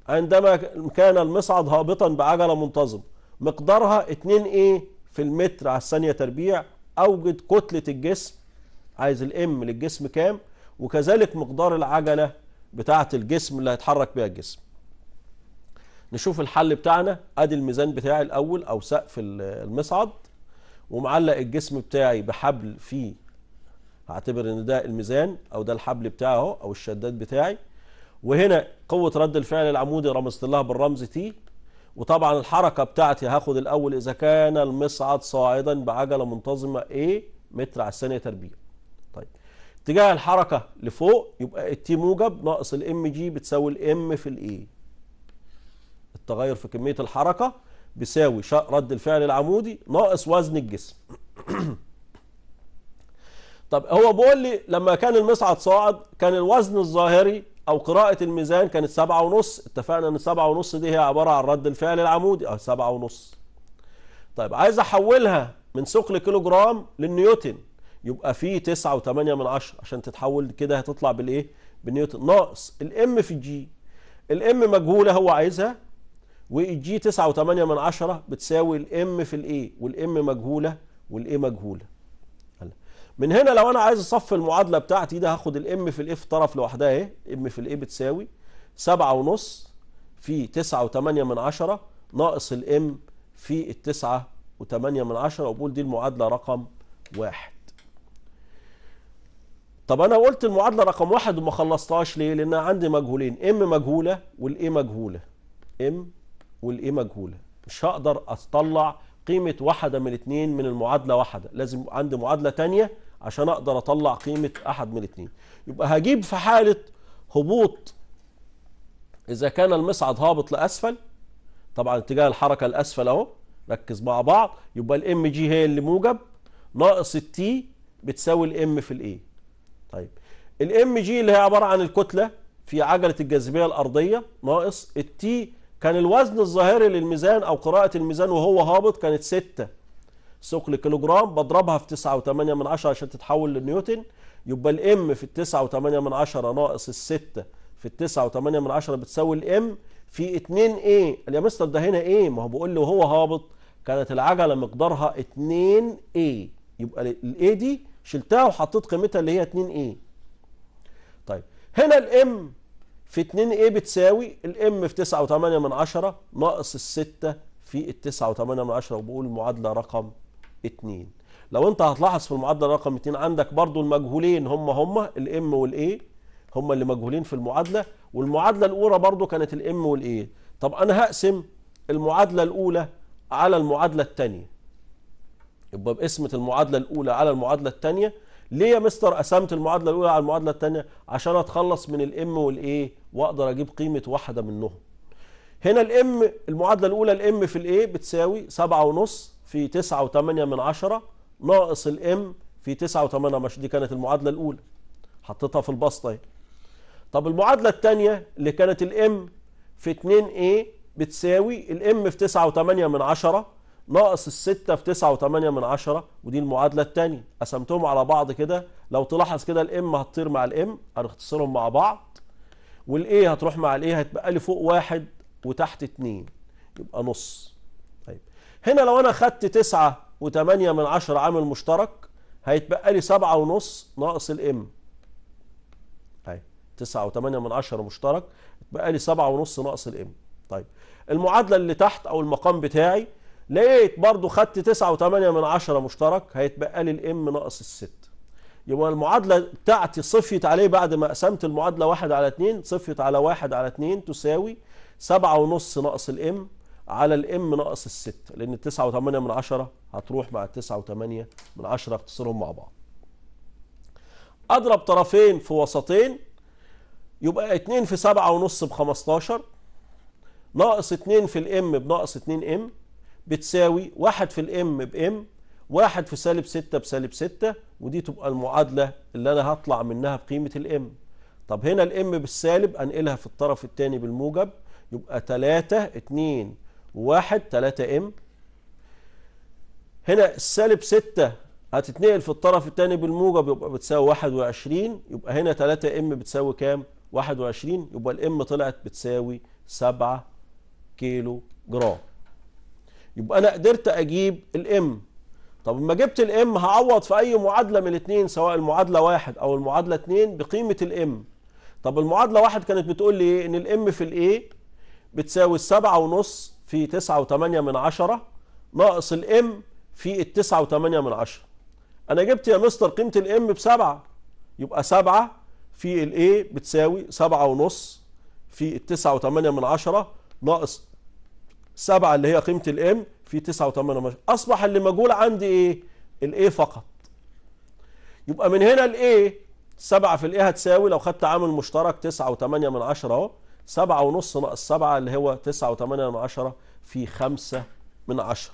Speaker 1: عندما كان المصعد هابطا بعجلة منتظمة مقدارها 2 ايه في المتر على الثانية تربيع اوجد كتلة الجسم عايز الام للجسم كام وكذلك مقدار العجلة بتاعة الجسم اللي هيتحرك بيها الجسم نشوف الحل بتاعنا ادي الميزان بتاعي الاول او سقف المصعد ومعلق الجسم بتاعي بحبل فيه هعتبر ان ده الميزان او ده الحبل بتاعه اهو او الشداد بتاعي وهنا قوة رد الفعل العمودي رمزت لها بالرمز تي وطبعا الحركة بتاعتي هاخد الأول إذا كان المصعد صاعدا بعجلة منتظمة A متر على الثانية تربيع طيب اتجاه الحركة لفوق يبقى التي موجب ناقص الام جي بتساوي الام في الاي التغير في كمية الحركة بيساوي رد الفعل العمودي ناقص وزن الجسم طب هو بيقول لي لما كان المصعد صاعد كان الوزن الظاهري او قراءة الميزان كانت سبعة ونص اتفقنا ان سبعة ونص دي هي عبارة عن رد الفعل العمودي اه سبعة ونص طيب عايز احولها من ثقل كيلو جرام للنيوتن يبقى في تسعة وتمانية من عشرة عشان تتحول كده هتطلع بالايه بالنيوتن ناقص الام في جي الام مجهولة هو عايزها والجي تسعة وتمانية من عشرة بتساوي الام في الايه والام مجهولة والايه مجهولة من هنا لو انا عايز اصفي المعادله بتاعتي ده هاخد الام في الاف طرف لوحدها اهي ام في الاي بتساوي سبعة ونص في تسعة و من 10 ناقص الام في التسعة وتمانية من عشرة وبقول دي المعادلة رقم واحد طب انا قلت المعادلة رقم واحد وما خلصتهاش ليه لان عندي مجهولين ام مجهولة والاي مجهولة ام والاي مجهولة مش هقدر اطلع قيمة واحدة من اتنين من المعادلة واحدة لازم عندي معادلة تانية عشان اقدر اطلع قيمة احد من اتنين يبقى هجيب في حالة هبوط اذا كان المصعد هابط لاسفل طبعا اتجاه الحركة الاسفل اهو ركز مع بعض يبقى الام جي هي اللي موجب ناقص التي بتساوي الام في الايه طيب الام جي اللي هي عبارة عن الكتلة في عجلة الجاذبية الارضية ناقص التي كان الوزن الظاهري للميزان أو قراءة الميزان وهو هابط كانت 6 ثقل كيلو جرام بضربها في 9.8 من عشرة عشان تتحول للنيوتن يبقى الام في التسعة 9.8 من عشرة ناقص الستة 6 في التسعة 9.8 من عشرة بتساوي الام في 2 ايه يا مستر ده هنا ايه ما هو بيقول لي وهو هابط كانت العجله مقدارها 2 ايه يبقى الايه دي شلتها وحطيت قيمتها اللي هي 2 ايه طيب هنا الام في 2 a بتساوي الام في 9.8 من 10 ناقص الستة في ال 9.8 من 10 وبقول المعادلة رقم 2 لو انت هتلاحظ في المعادلة رقم 2 عندك برضو المجهولين هم هم الام والاي هم اللي مجهولين في المعادلة والمعادلة الأولى برضو كانت الام والاي طب أنا هقسم المعادلة الأولى على المعادلة الثانية يبقى بقسمة المعادلة الأولى على المعادلة الثانية ليه يا مستر قسمت المعادله الاولى على المعادله الثانيه عشان اتخلص من الام والايه واقدر اجيب قيمه واحده منهم هنا الام المعادله الاولى الام في الايه بتساوي 7.5 في 9.8 من 10 ناقص الام في 9.8 مش دي كانت المعادله الاولى حطيتها في البسطه طيب. اهي طب المعادله الثانيه اللي كانت الام في 2 ايه بتساوي الام في 9.8 من 10 ناقص الستة في تسعة وتمانية من عشرة ودي المعادلة الثانية قسمتهم على بعض كده لو تلاحظ كده الام هتطير مع الام هنختصرهم مع بعض والايه هتروح مع الايه هتبقى لي فوق واحد وتحت اتنين يبقى نص طيب هنا لو انا خدت تسعة وتمانية من عشرة عامل مشترك هيتبقى لي سبعة ونص ناقص الام طيب تسعة وتمانية من عشرة مشترك يتبقى لي سبعة ونص ناقص الام طيب المعادلة اللي تحت او المقام بتاعي لقيت برضو خدت تسعة وثمانية من عشرة مشترك هيتبقى لي الام ناقص الست يبقى المعادلة بتاعتي صفيت عليه بعد ما قسمت المعادلة واحد على اتنين صفيت على واحد على اتنين تساوي سبعة ونص ناقص الام على الام ناقص الست لان التسعة وثمانية من عشرة هتروح مع التسعة وثمانية من عشرة اختصرهم مع بعض اضرب طرفين في وسطين يبقى اتنين في سبعة ونص بخمستاشر ناقص اتنين في الام بناقص اتنين ام بتساوي واحد في الام بام واحد في سالب ستة بسالب ستة ودي تبقى المعادلة اللي انا هطلع منها بقيمة الام طب هنا الام بالسالب انقلها في الطرف الثاني بالموجب يبقى 3 2 و1 3 ام هنا السالب 6 هتتنقل في الطرف الثاني بالموجب يبقى بتساوي 21 يبقى هنا 3 ام بتساوي كام 21 يبقى الام طلعت بتساوي 7 كيلو جرام يبقى انا قدرت اجيب الام طب لما جبت الام هعوض في اي معادله من الاثنين سواء المعادله واحد او المعادله اثنين بقيمه الام طب المعادله واحد كانت بتقول لي ايه ان الام في الاي بتساوي السبعة ونص في تسعة وثمانية من عشرة ناقص الام في التسعة وثمانية من عشرة انا جبت يا مستر قيمة الام بسبعة يبقى سبعة في الايه بتساوي سبعة ونص في التسعة وثمانية من عشرة ناقص 7 اللي هي قيمه الام في 9 و8 اصبح اللي مجهول عندي ايه الايه فقط يبقى من هنا الايه 7 في الايه هتساوي لو خدت عامل مشترك 9 و8 من 10 اهو 7 ونص ناقص 7 اللي هو 9 و8 من 10 في 5 من 10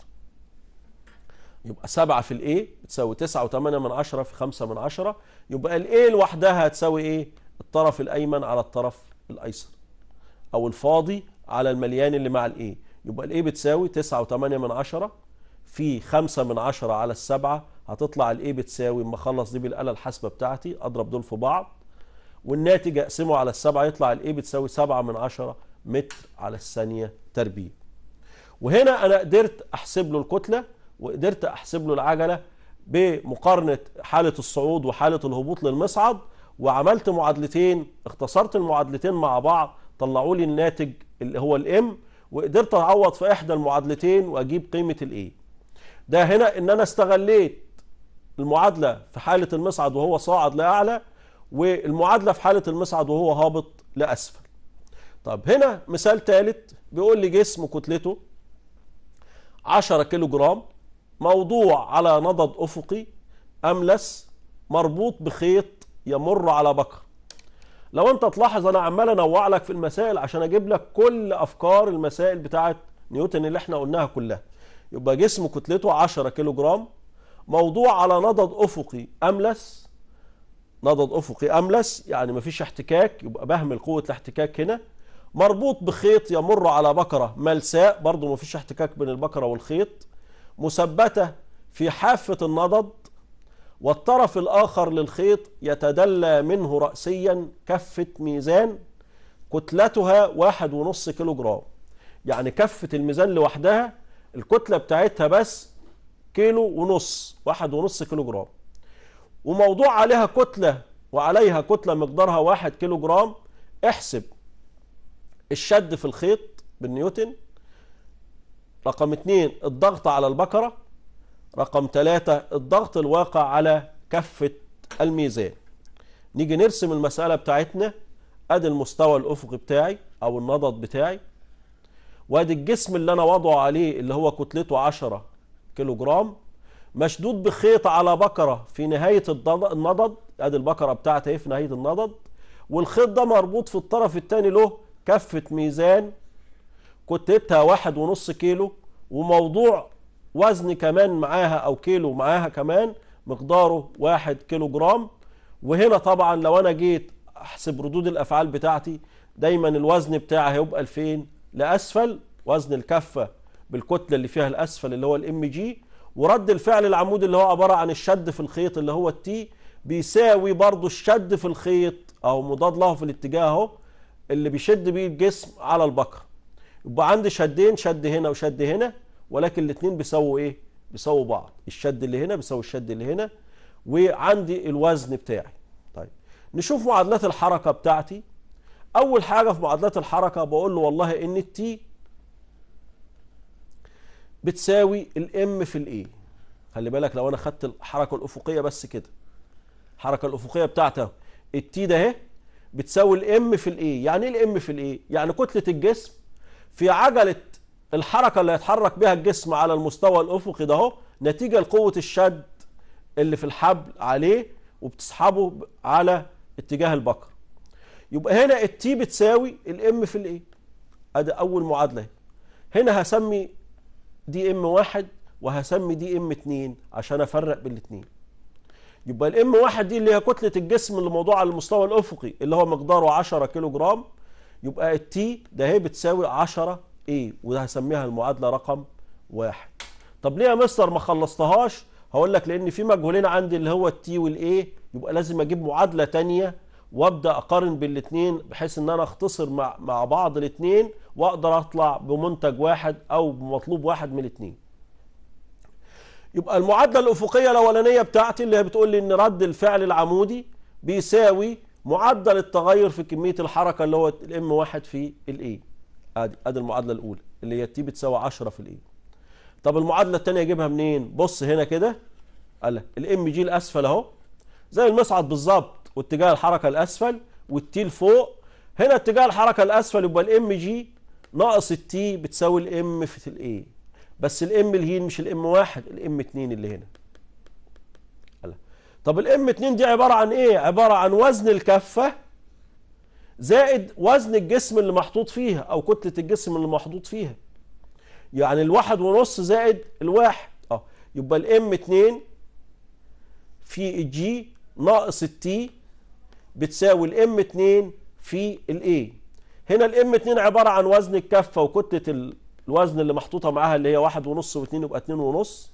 Speaker 1: يبقى 7 في الايه بتساوي 9 و8 من 10 في 5 من 10 يبقى الايه لوحدها هتساوي ايه الطرف الايمن على الطرف الايسر او الفاضي على المليان اللي مع الايه يبقى الايه بتساوي 9.8 من عشرة في 5 من 10 على السبعة هتطلع الايه بتساوي اما اخلص دي بالاله الحاسبه بتاعتي اضرب دول في بعض والناتج اقسمه على السبعة يطلع الايه بتساوي 7 من 10 متر على الثانيه تربيع وهنا انا قدرت احسب له الكتله وقدرت احسب له العجله بمقارنه حاله الصعود وحاله الهبوط للمصعد وعملت معادلتين اختصرت المعادلتين مع بعض طلعوا لي الناتج اللي هو الام وقدرت اعوض في احدى المعادلتين واجيب قيمه الايه ده هنا ان انا استغليت المعادله في حاله المصعد وهو صاعد لاعلى والمعادله في حاله المصعد وهو هابط لاسفل طب هنا مثال ثالث بيقول لي جسم كتلته 10 كيلو جرام موضوع على نضد افقي املس مربوط بخيط يمر على بكر لو انت تلاحظ انا عمال انوع لك في المسائل عشان اجيب لك كل افكار المسائل بتاعه نيوتن اللي احنا قلناها كلها يبقى جسم كتلته 10 كيلو جرام موضوع على نضد افقي املس نضد افقي املس يعني مفيش احتكاك يبقى بهمل قوه الاحتكاك هنا مربوط بخيط يمر على بكره ملساء برضه مفيش احتكاك بين البكره والخيط مثبته في حافه النضد والطرف الآخر للخيط يتدلى منه رأسيا كفة ميزان كتلتها واحد ونص كيلو جرام يعني كفة الميزان لوحدها الكتلة بتاعتها بس كيلو ونص واحد ونص كيلو جرام وموضوع عليها كتلة وعليها كتلة مقدارها واحد كيلو جرام احسب الشد في الخيط بالنيوتن رقم اتنين الضغط على البكرة رقم ثلاثة الضغط الواقع على كفة الميزان نيجي نرسم المسألة بتاعتنا ادي المستوى الافقي بتاعي او النضض بتاعي وادي الجسم اللي انا وضعه عليه اللي هو كتلته 10 كيلو جرام مشدود بخيط على بكرة في نهاية النضض ادي البكرة بتاعتي في نهاية النضض والخيط ده مربوط في الطرف الثاني له كفة ميزان كتلتها واحد ونص كيلو وموضوع وزن كمان معاها أو كيلو معاها كمان مقداره واحد كيلو جرام وهنا طبعا لو أنا جيت أحسب ردود الأفعال بتاعتي دايما الوزن بتاعها هيبقى 2000 لأسفل وزن الكفة بالكتلة اللي فيها الأسفل اللي هو الام جي ورد الفعل العمودي اللي هو عبارة عن الشد في الخيط اللي هو التي بيساوي برضو الشد في الخيط أو مضاد له في الاتجاه اهو اللي بيشد بيه الجسم على البكره يبقى عندي شدين شد هنا وشد هنا ولكن الاثنين بيساووا ايه بيساووا بعض الشد اللي هنا بيساوي الشد اللي هنا وعندي الوزن بتاعي طيب نشوف معادلات الحركة بتاعتي اول حاجة في معادلات الحركة بقول له والله ان التي بتساوي الام في الايه خلي بالك لو انا خدت الحركة الافقية بس كده الحركة الافقية بتاعتها التي ده اهي بتساوي الام في الايه يعني ايه الام في الايه يعني كتلة الجسم في عجلة الحركة اللي هيتحرك بها الجسم على المستوى الأفقي ده نتيجة لقوة الشد اللي في الحبل عليه وبتسحبه على اتجاه البكر يبقى هنا التي بتساوي الام في الايه ادي اول معادله هنا هسمي دي ام واحد وهسمي دي ام اتنين عشان افرق بالاتنين يبقى الام واحد دي اللي هي كتله الجسم اللي موضوع على المستوى الافقي اللي هو مقداره 10 كيلو جرام يبقى التي ده هي بتساوي 10 ايه وده هسميها المعادله رقم واحد طب ليه يا مستر ما خلصتهاش هقول لك لان في مجهولين عندي اللي هو التي والاي يبقى لازم اجيب معادله ثانيه وابدا اقارن بالاثنين بحيث ان انا اختصر مع مع بعض الاثنين واقدر اطلع بمنتج واحد او بمطلوب واحد من الاثنين يبقى المعادله الافقيه الاولانيه بتاعتي اللي هي بتقول لي ان رد الفعل العمودي بيساوي معدل التغير في كميه الحركه اللي هو الام واحد في الايه ادي ادي المعادله الاولى اللي هي تي بتساوي 10 في الاي طب المعادله الثانيه اجيبها منين بص هنا كده قال لك الام جي الاسفل اهو زي المصعد بالظبط واتجاه الحركه الاسفل والتي لفوق هنا اتجاه الحركه الاسفل يبقى الام جي ناقص التي بتساوي الام في الاي بس الام اللي هي مش الام واحد الام اتنين اللي هنا قال طب الام اتنين دي عباره عن ايه عباره عن وزن الكفه زائد وزن الجسم اللي محطوط فيها او كتله الجسم اللي محطوط فيها يعني الواحد ونص زائد الواحد اه يبقى الام 2 في الجي ناقص التي بتساوي الام 2 في الاي هنا الام 2 عباره عن وزن الكفه وكتله الوزن اللي محطوطه معاها اللي هي واحد ونص واتنين يبقى اتنين ونص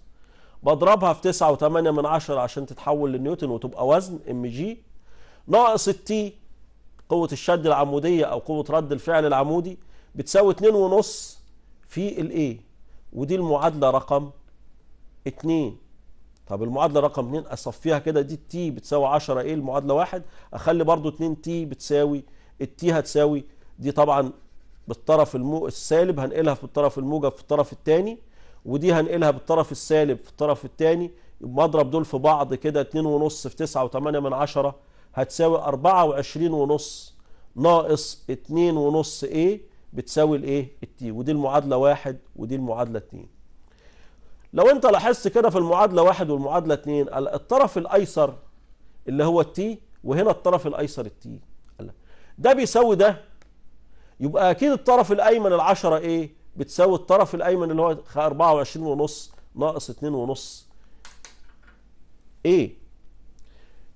Speaker 1: بضربها في تسعة وثمانية من عشرة عشان تتحول لنيوتن وتبقى وزن ام جي ناقص التي قوة الشد العمودية أو قوة رد الفعل العمودي بتساوي 2.5 في الاي ودي المعادلة رقم 2 طب المعادلة رقم 2 أصفيها كده دي التي بتساوي 10 ايه المعادلة 1 أخلي برضو 2 تي بتساوي التي هتساوي دي طبعا بالطرف المو... السالب هنقلها في الطرف الموجب في الطرف الثاني ودي هنقلها بالطرف السالب في الطرف الثاني يبقى اضرب دول في بعض كده 2.5 في وتمانية من 10 هتساوي 24 ونص ناقص 2 ونص ايه بتساوي الايه التي ودي المعادله 1 ودي المعادله 2 لو انت لاحظت كده في المعادله 1 والمعادله اتنين الطرف الايسر اللي هو التي وهنا الطرف الايسر التي ده بيساوي ده يبقى اكيد الطرف الايمن ال10 ايه بتساوي الطرف الايمن اللي هو 24 ونص ناقص 2 ونص ايه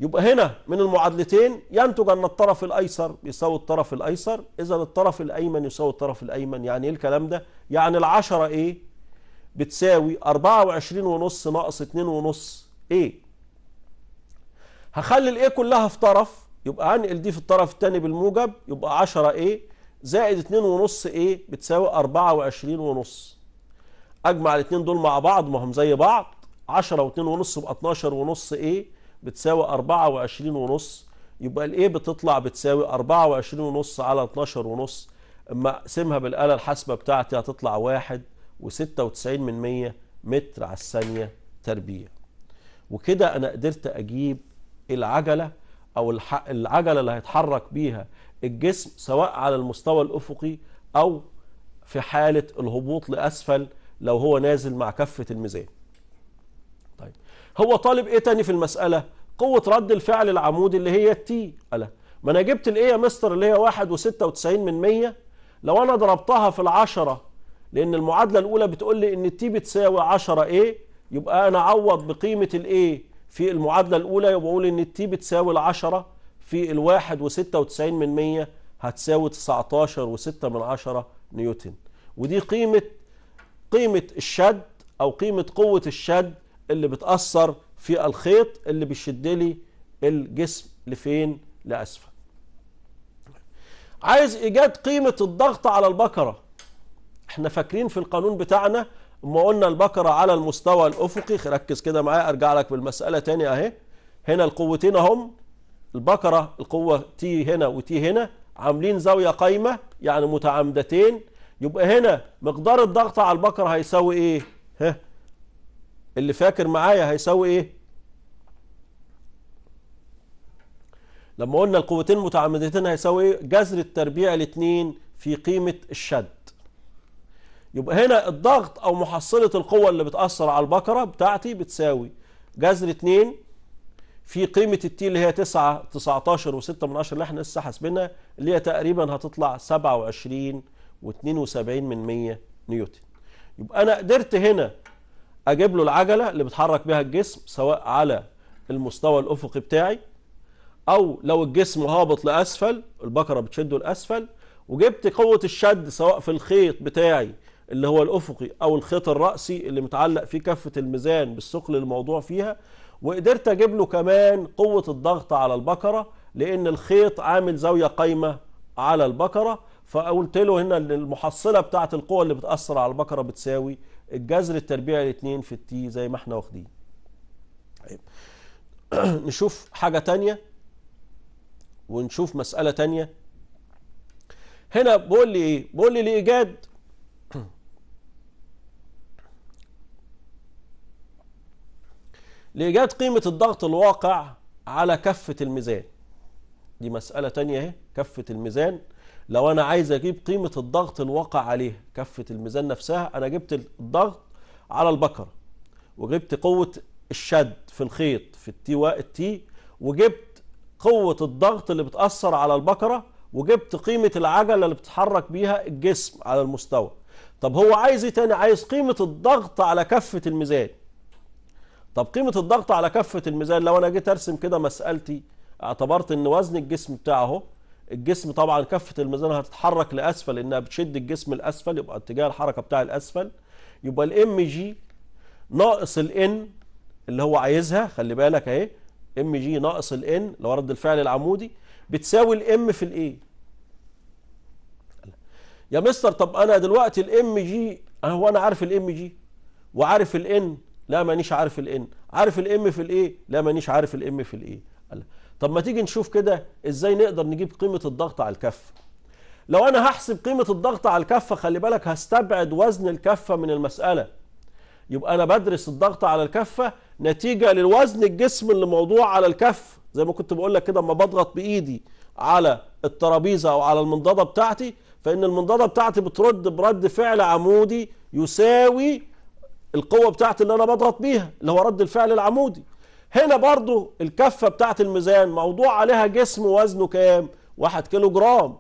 Speaker 1: يبقى هنا من المعادلتين ينتج أن الطرف الأيسر بيساوي الطرف الأيسر إذا الطرف الأيمن يساوي الطرف الأيمن يعني إيه الكلام ده؟ يعني ال10 إيه؟ بتساوي 24 ونص ناقص 2 ونص إيه؟ هخلي الإيه كلها في طرف يبقى هنقل دي في الطرف الثاني بالموجب يبقى 10 إيه زائد 2 ونص إيه بتساوي 24 ونص أجمع الاثنين دول مع بعض ما هم زي بعض 10 و2 ونص يبقى 12 ونص إيه بتساوي 24 ونص يبقى A بتطلع بتساوي 24 ونص على 12 ونص اما اقسمها بالاله الحاسبه بتاعتي هتطلع 1.96 من 100 متر على الثانيه تربيع وكده انا قدرت اجيب العجله او العجله اللي هيتحرك بيها الجسم سواء على المستوى الافقي او في حاله الهبوط لاسفل لو هو نازل مع كفه الميزان هو طالب ايه تاني في المسألة قوة رد الفعل العمودي اللي هي التي ألا ما انا جبت الايه يا مستر اللي هي 1.96 من 100 لو انا ضربتها في العشرة لان المعادلة الاولى بتقول لي ان التي بتساوي 10 ايه يبقى انا اعوض بقيمة الايه في المعادلة الاولى يبقى اقول ان التي بتساوي العشرة في الواحد وستة وتسعين من مية هتساوي تسعتاشر وستة من عشرة نيوتن ودي قيمة قيمة الشد أو قيمة قوة الشد اللي بتأثر في الخيط اللي بيشد لي الجسم لفين لأسفل عايز إيجاد قيمة الضغط على البقرة احنا فاكرين في القانون بتاعنا اما قلنا البقرة على المستوى الأفقي ركز كده معايا أرجع لك بالمسألة تاني أهي هنا القوتين هم البقرة القوة تي هنا وتي هنا عاملين زاوية قايمة يعني متعامدتين يبقى هنا مقدار الضغط على البقرة هيساوي ايه ها اللي فاكر معايا هيساوي ايه لما قلنا القوتين المتعامدتين هيساوي ايه جذر التربيع الاثنين في قيمة الشد يبقى هنا الضغط او محصلة القوة اللي بتأثر على البقرة بتاعتي بتساوي جذر 2 في قيمة التي اللي هي 9 19 و6 من عشر اللي احنا لسه حاسبينها اللي هي تقريبا هتطلع وعشرين و وسبعين من 100 نيوتن يبقى انا قدرت هنا اجيب له العجله اللي بتحرك بيها الجسم سواء على المستوى الافقي بتاعي او لو الجسم هابط لاسفل البكره بتشده لاسفل وجبت قوه الشد سواء في الخيط بتاعي اللي هو الافقي او الخيط الراسي اللي متعلق فيه كفه الميزان بالثقل الموضوع فيها وقدرت اجيب له كمان قوه الضغط على البكره لان الخيط عامل زاويه قايمه على البكره فقلت له هنا المحصله بتاعه القوه اللي بتاثر على البكره بتساوي الجذر التربيعي الاثنين في التي زي ما احنا واخدين طيب نشوف حاجة تانية ونشوف مسألة تانية هنا بقول لي ايه بقول لي لإيجاد لإيجاد قيمة الضغط الواقع على كفة الميزان دي مسألة تانية اهي كفة الميزان لو انا عايز اجيب قيمه الضغط الواقع عليها كفه الميزان نفسها انا جبت الضغط على البكره وجبت قوه الشد في الخيط في التي التي وجبت قوه الضغط اللي بتاثر على البكره وجبت قيمه العجله اللي بتحرك بيها الجسم على المستوى طب هو عايز ايه تاني عايز قيمه الضغط على كفه الميزان طب قيمه الضغط على كفه الميزان لو انا جيت ارسم كده مسالتي اعتبرت ان وزن الجسم بتاعه الجسم طبعا كفه الميزان هتتحرك لاسفل انها بتشد الجسم لاسفل يبقى اتجاه الحركه بتاع الاسفل يبقى الام جي ناقص الان اللي هو عايزها خلي بالك اهي ام جي ناقص الان اللي هو رد الفعل العمودي بتساوي الام في الايه يا مستر طب انا دلوقتي الام جي هو انا عارف الام جي وعارف الان لا مانيش عارف الان عارف الام في الايه لا مانيش عارف الام في الايه طب ما تيجي نشوف كده ازاي نقدر نجيب قيمة الضغط على الكفة لو انا هحسب قيمة الضغط على الكفة خلي بالك هستبعد وزن الكفة من المسألة يبقى انا بدرس الضغط على الكفة نتيجة للوزن الجسم اللي موضوع على الكف زي ما كنت بقول لك كده اما بضغط بايدي على الترابيزة او على المنضدة بتاعتي فان المنضدة بتاعتي بترد برد فعل عمودي يساوي القوة بتاعتي اللي انا بضغط بيها اللي هو رد الفعل العمودي هنا برضو الكفة بتاعة الميزان موضوع عليها جسم وزنه كام واحد كيلو جرام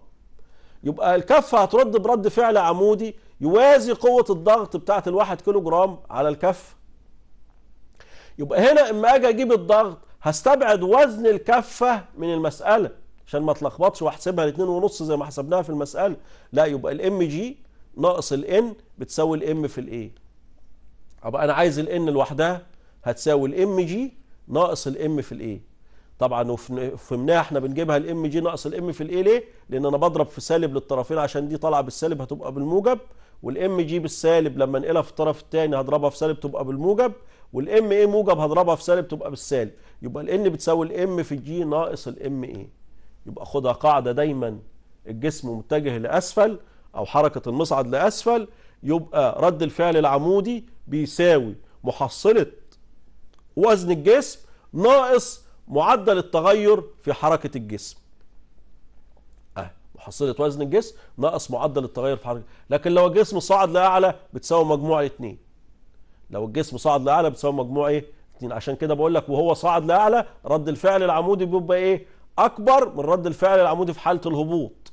Speaker 1: يبقى الكفة هترد برد فعل عمودي يوازي قوة الضغط بتاعة الواحد كيلو جرام على الكف يبقى هنا اما اجي اجيب الضغط هستبعد وزن الكفة من المسألة عشان ما اتلخبطش واحسبها الاتنين ونص زي ما حسبناها في المسألة لا يبقى الام جي ناقص الان بتساوي الام في الايه ابقى انا عايز الان لوحدها هتساوي الام جي ناقص الام في الايه طبعا وفي احنا بنجيبها الام جي ناقص الام في الايه ليه لان انا بضرب في سالب للطرفين عشان دي طالعه بالسالب هتبقى بالموجب والام جي بالسالب لما انقلها في الطرف الثاني هضربها في سالب تبقى بالموجب والام ايه موجب هضربها في سالب تبقى بالسالب يبقى الان بتساوي الام في جي ناقص الام ايه يبقى خدها قاعده دايما الجسم متجه لاسفل او حركه المصعد لاسفل يبقى رد الفعل العمودي بيساوي محصله وزن الجسم ناقص معدل التغير في حركة الجسم اه محصلة وزن الجسم ناقص معدل التغير في حركة لكن لو الجسم صعد لأعلى بتساوي مجموع الاثنين لو الجسم صعد لأعلى بتساوي مجموع ايه اثنين عشان كده بقول لك وهو صعد لأعلى رد الفعل العمودي بيبقى ايه اكبر من رد الفعل العمودي في حالة الهبوط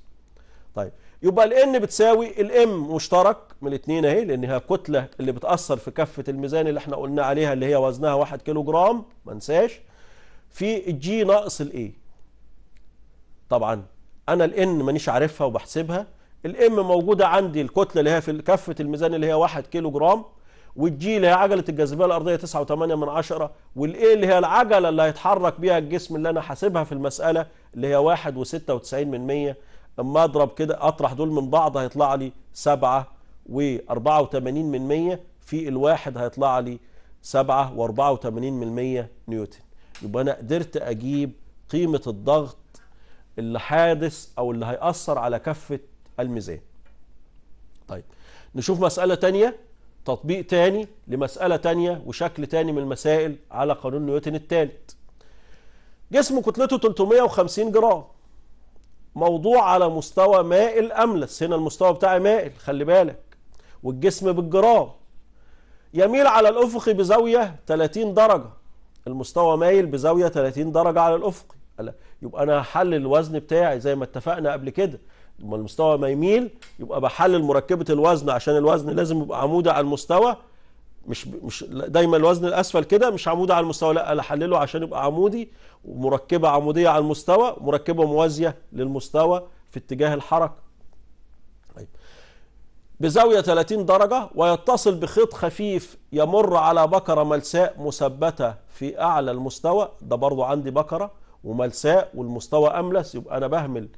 Speaker 1: طيب يبقى الان بتساوي الام مشترك من الاثنين اهي لانها الكتله اللي بتاثر في كفه الميزان اللي احنا قلنا عليها اللي هي وزنها 1 كيلو جرام ما انساش في الجي ناقص الاي طبعا انا الان مانيش عارفها وبحسبها الام موجوده عندي الكتله اللي هي في كفه الميزان اللي هي 1 كيلو جرام والجي اللي هي عجله الجاذبيه الارضيه 9.8 من عشرة والاي اللي هي العجله اللي هيتحرك بيها الجسم اللي انا حاسبها في المساله اللي هي 1.96 من 100 اما اضرب كده اطرح دول من بعض هيطلع لي 7 و84 من 100 في الواحد هيطلع لي 7 و84 من 100 نيوتن يبقى انا قدرت اجيب قيمة الضغط اللي حادث او اللي هيأثر على كفة الميزان طيب نشوف مسألة تانية تطبيق تاني لمسألة تانية وشكل تاني من المسائل على قانون نيوتن الثالث جسم كتلته 350 جرام موضوع على مستوى مائل أملس هنا المستوى بتاعي مائل خلي بالك والجسم بالجرام يميل على الافقي بزاوية 30 درجة المستوى مايل بزاوية 30 درجة على الافقي يبقى أنا هحلل الوزن بتاعي زي ما اتفقنا قبل كده لما المستوى ما يميل يبقى بحلل مركبة الوزن عشان الوزن لازم يبقى عمودي على المستوى مش مش دايما الوزن الاسفل كده مش عمود على المستوى لا انا احلله عشان يبقى عمودي ومركبه عموديه على المستوى مركبه موازيه للمستوى في اتجاه الحركه طيب بزاويه 30 درجه ويتصل بخيط خفيف يمر على بكره ملساء مثبته في اعلى المستوى ده برضو عندي بكره وملساء والمستوى املس يبقى انا بهمل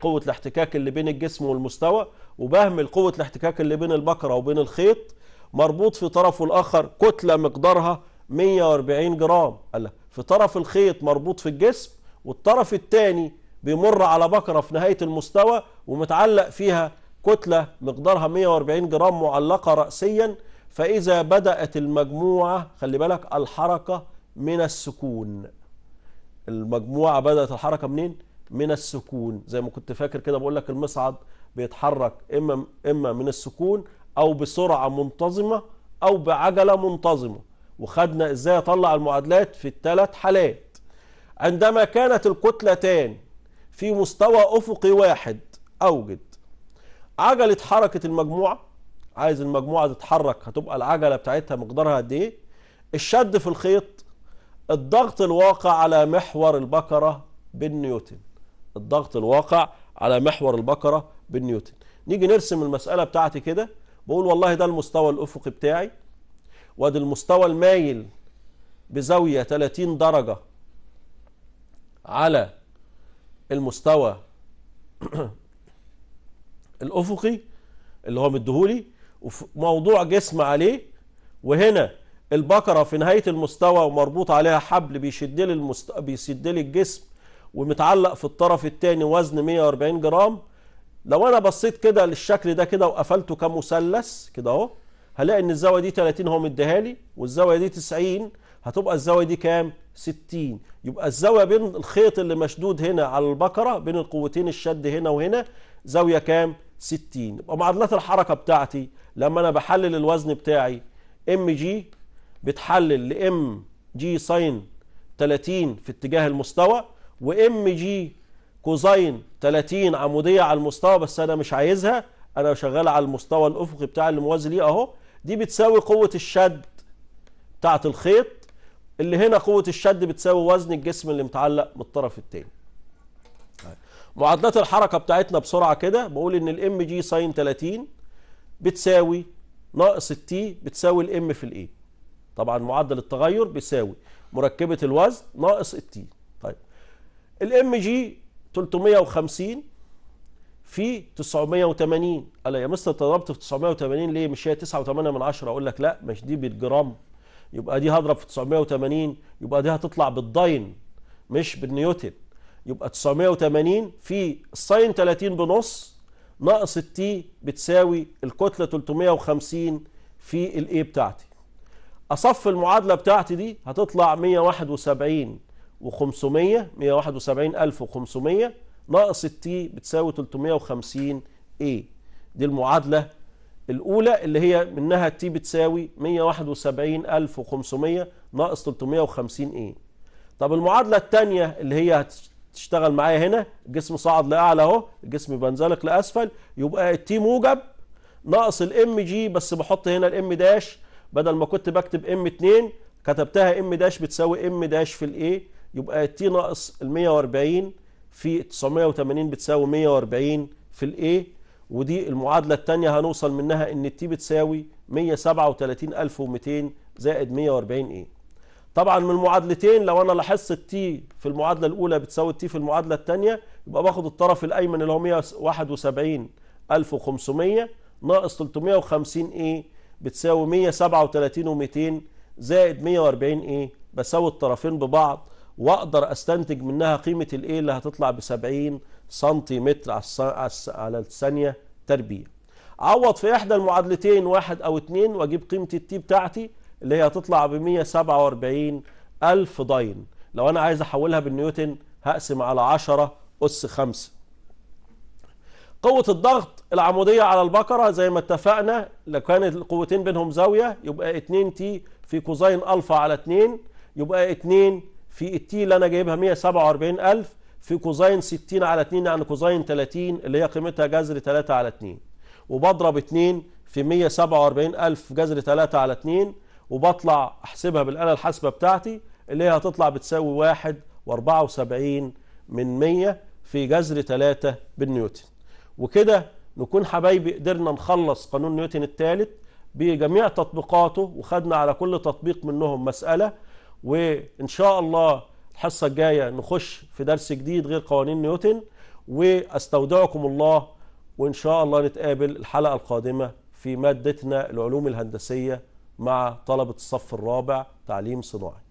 Speaker 1: قوه الاحتكاك اللي بين الجسم والمستوى وبهمل قوه الاحتكاك اللي بين البكره وبين الخيط مربوط في طرفه الآخر كتلة مقدارها 140 جرام قال لك في طرف الخيط مربوط في الجسم والطرف الثاني بيمر على بكرة في نهاية المستوى ومتعلق فيها كتلة مقدارها 140 جرام معلقة رأسيا فإذا بدأت المجموعة خلي بالك الحركة من السكون المجموعة بدأت الحركة منين؟ من السكون زي ما كنت فاكر كده بقول لك المصعد بيتحرك إما, إما من السكون او بسرعه منتظمه او بعجله منتظمه وخدنا ازاي اطلع المعادلات في الثلاث حالات عندما كانت الكتلتان في مستوى افقي واحد اوجد عجله حركه المجموعه عايز المجموعه تتحرك هتبقى العجله بتاعتها مقدارها قد ايه الشد في الخيط الضغط الواقع على محور البكره بالنيوتن الضغط الواقع على محور البكره بالنيوتن نيجي نرسم المساله بتاعتي كده بقول والله ده المستوى الأفقي بتاعي وادي المستوى المايل بزاوية 30 درجة على المستوى الأفقي اللي هو مديهولي وموضوع جسم عليه وهنا البقرة في نهاية المستوى ومربوط عليها حبل بيشد لي المست... بيسد لي الجسم ومتعلق في الطرف الثاني وزن 140 جرام لو انا بصيت كده للشكل ده كده وقفلته كمثلث كده اهو هلاقي ان الزاويه دي 30 هو مديها لي والزاويه دي 90 هتبقى الزاويه دي كام 60 يبقى الزاويه بين الخيط اللي مشدود هنا على البقره بين القوتين الشد هنا وهنا زاويه كام 60 يبقى معادلات الحركه بتاعتي لما انا بحلل الوزن بتاعي ام جي بتحلل لام جي ساين 30 في اتجاه المستوى وام جي كوزين 30 عمودية على المستوى بس أنا مش عايزها أنا شغال على المستوى الأفقي بتاع الموازي ليه أهو دي بتساوي قوة الشد بتاعة الخيط اللي هنا قوة الشد بتساوي وزن الجسم اللي متعلق من الطرف التاني معادلات الحركة بتاعتنا بسرعة كده بقول إن الام جي ساين 30 بتساوي ناقص التي بتساوي الام في الايه طبعا معدل التغير بيساوي مركبة الوزن ناقص التي طيب الام جي 350 في 980 قال يا مستر ضربت في 980 ليه مش هي 9.8 من 10 اقول لك لا مش دي بالجرام يبقى دي هضرب في 980 يبقى دي هتطلع بالداين مش بالنيوتن يبقى 980 في الساين 30 بنص ناقص التي بتساوي الكتله 350 في الاي بتاعتي اصف المعادله بتاعتي دي هتطلع 171 و500 171500 ناقص التي بتساوي 350 اي دي المعادلة الأولى اللي هي منها التي بتساوي 171500 ناقص 350 اي طب المعادلة الثانية اللي هي هتشتغل معايا هنا الجسم صعد لأعلى اهو الجسم بينزلق لأسفل يبقى التي موجب ناقص الام جي بس بحط هنا الام داش بدل ما كنت بكتب ام 2 كتبتها ام داش بتساوي ام داش في الايه يبقى تي ناقص ال 140 في 980 بتساوي 140 في الايه ودي المعادلة الثانية هنوصل منها ان التي بتساوي 137200 زائد 140 ايه طبعا من المعادلتين لو انا لاحظت التي في المعادلة الاولى بتساوي التي في المعادلة الثانية يبقى باخد الطرف الايمن اللي هو 171500 ناقص 350 ايه بتساوي 137200 زائد 140 ايه بساوي الطرفين ببعض واقدر استنتج منها قيمه الايه اللي هتطلع ب 70 سنتيمتر على الثانيه تربيع عوض في احدى المعادلتين واحد او اتنين واجيب قيمه التي بتاعتي اللي هي هتطلع ب 147 الف ضين لو انا عايز احولها بالنيوتن هقسم على 10 اس 5 قوة الضغط العمودية على البقرة زي ما اتفقنا لو كانت القوتين بينهم زاوية يبقى 2 تي في كوزين الفا على 2 يبقى 2 في التي اللي انا جايبها 147000 في كوزين 60 على 2 يعني كوزين 30 اللي هي قيمتها جذر 3 على 2 وبضرب 2 في 147000 جذر 3 على 2 وبطلع احسبها بالآلة الحاسبة بتاعتي اللي هي هتطلع بتساوي 1 و74 من 100 في جذر 3 بالنيوتن وكده نكون حبايبي قدرنا نخلص قانون نيوتن الثالث بجميع تطبيقاته وخدنا على كل تطبيق منهم مسألة وإن شاء الله الحصة الجاية نخش في درس جديد غير قوانين نيوتن واستودعكم الله وإن شاء الله نتقابل الحلقة القادمة في مادتنا العلوم الهندسية مع طلبة الصف الرابع تعليم صناعي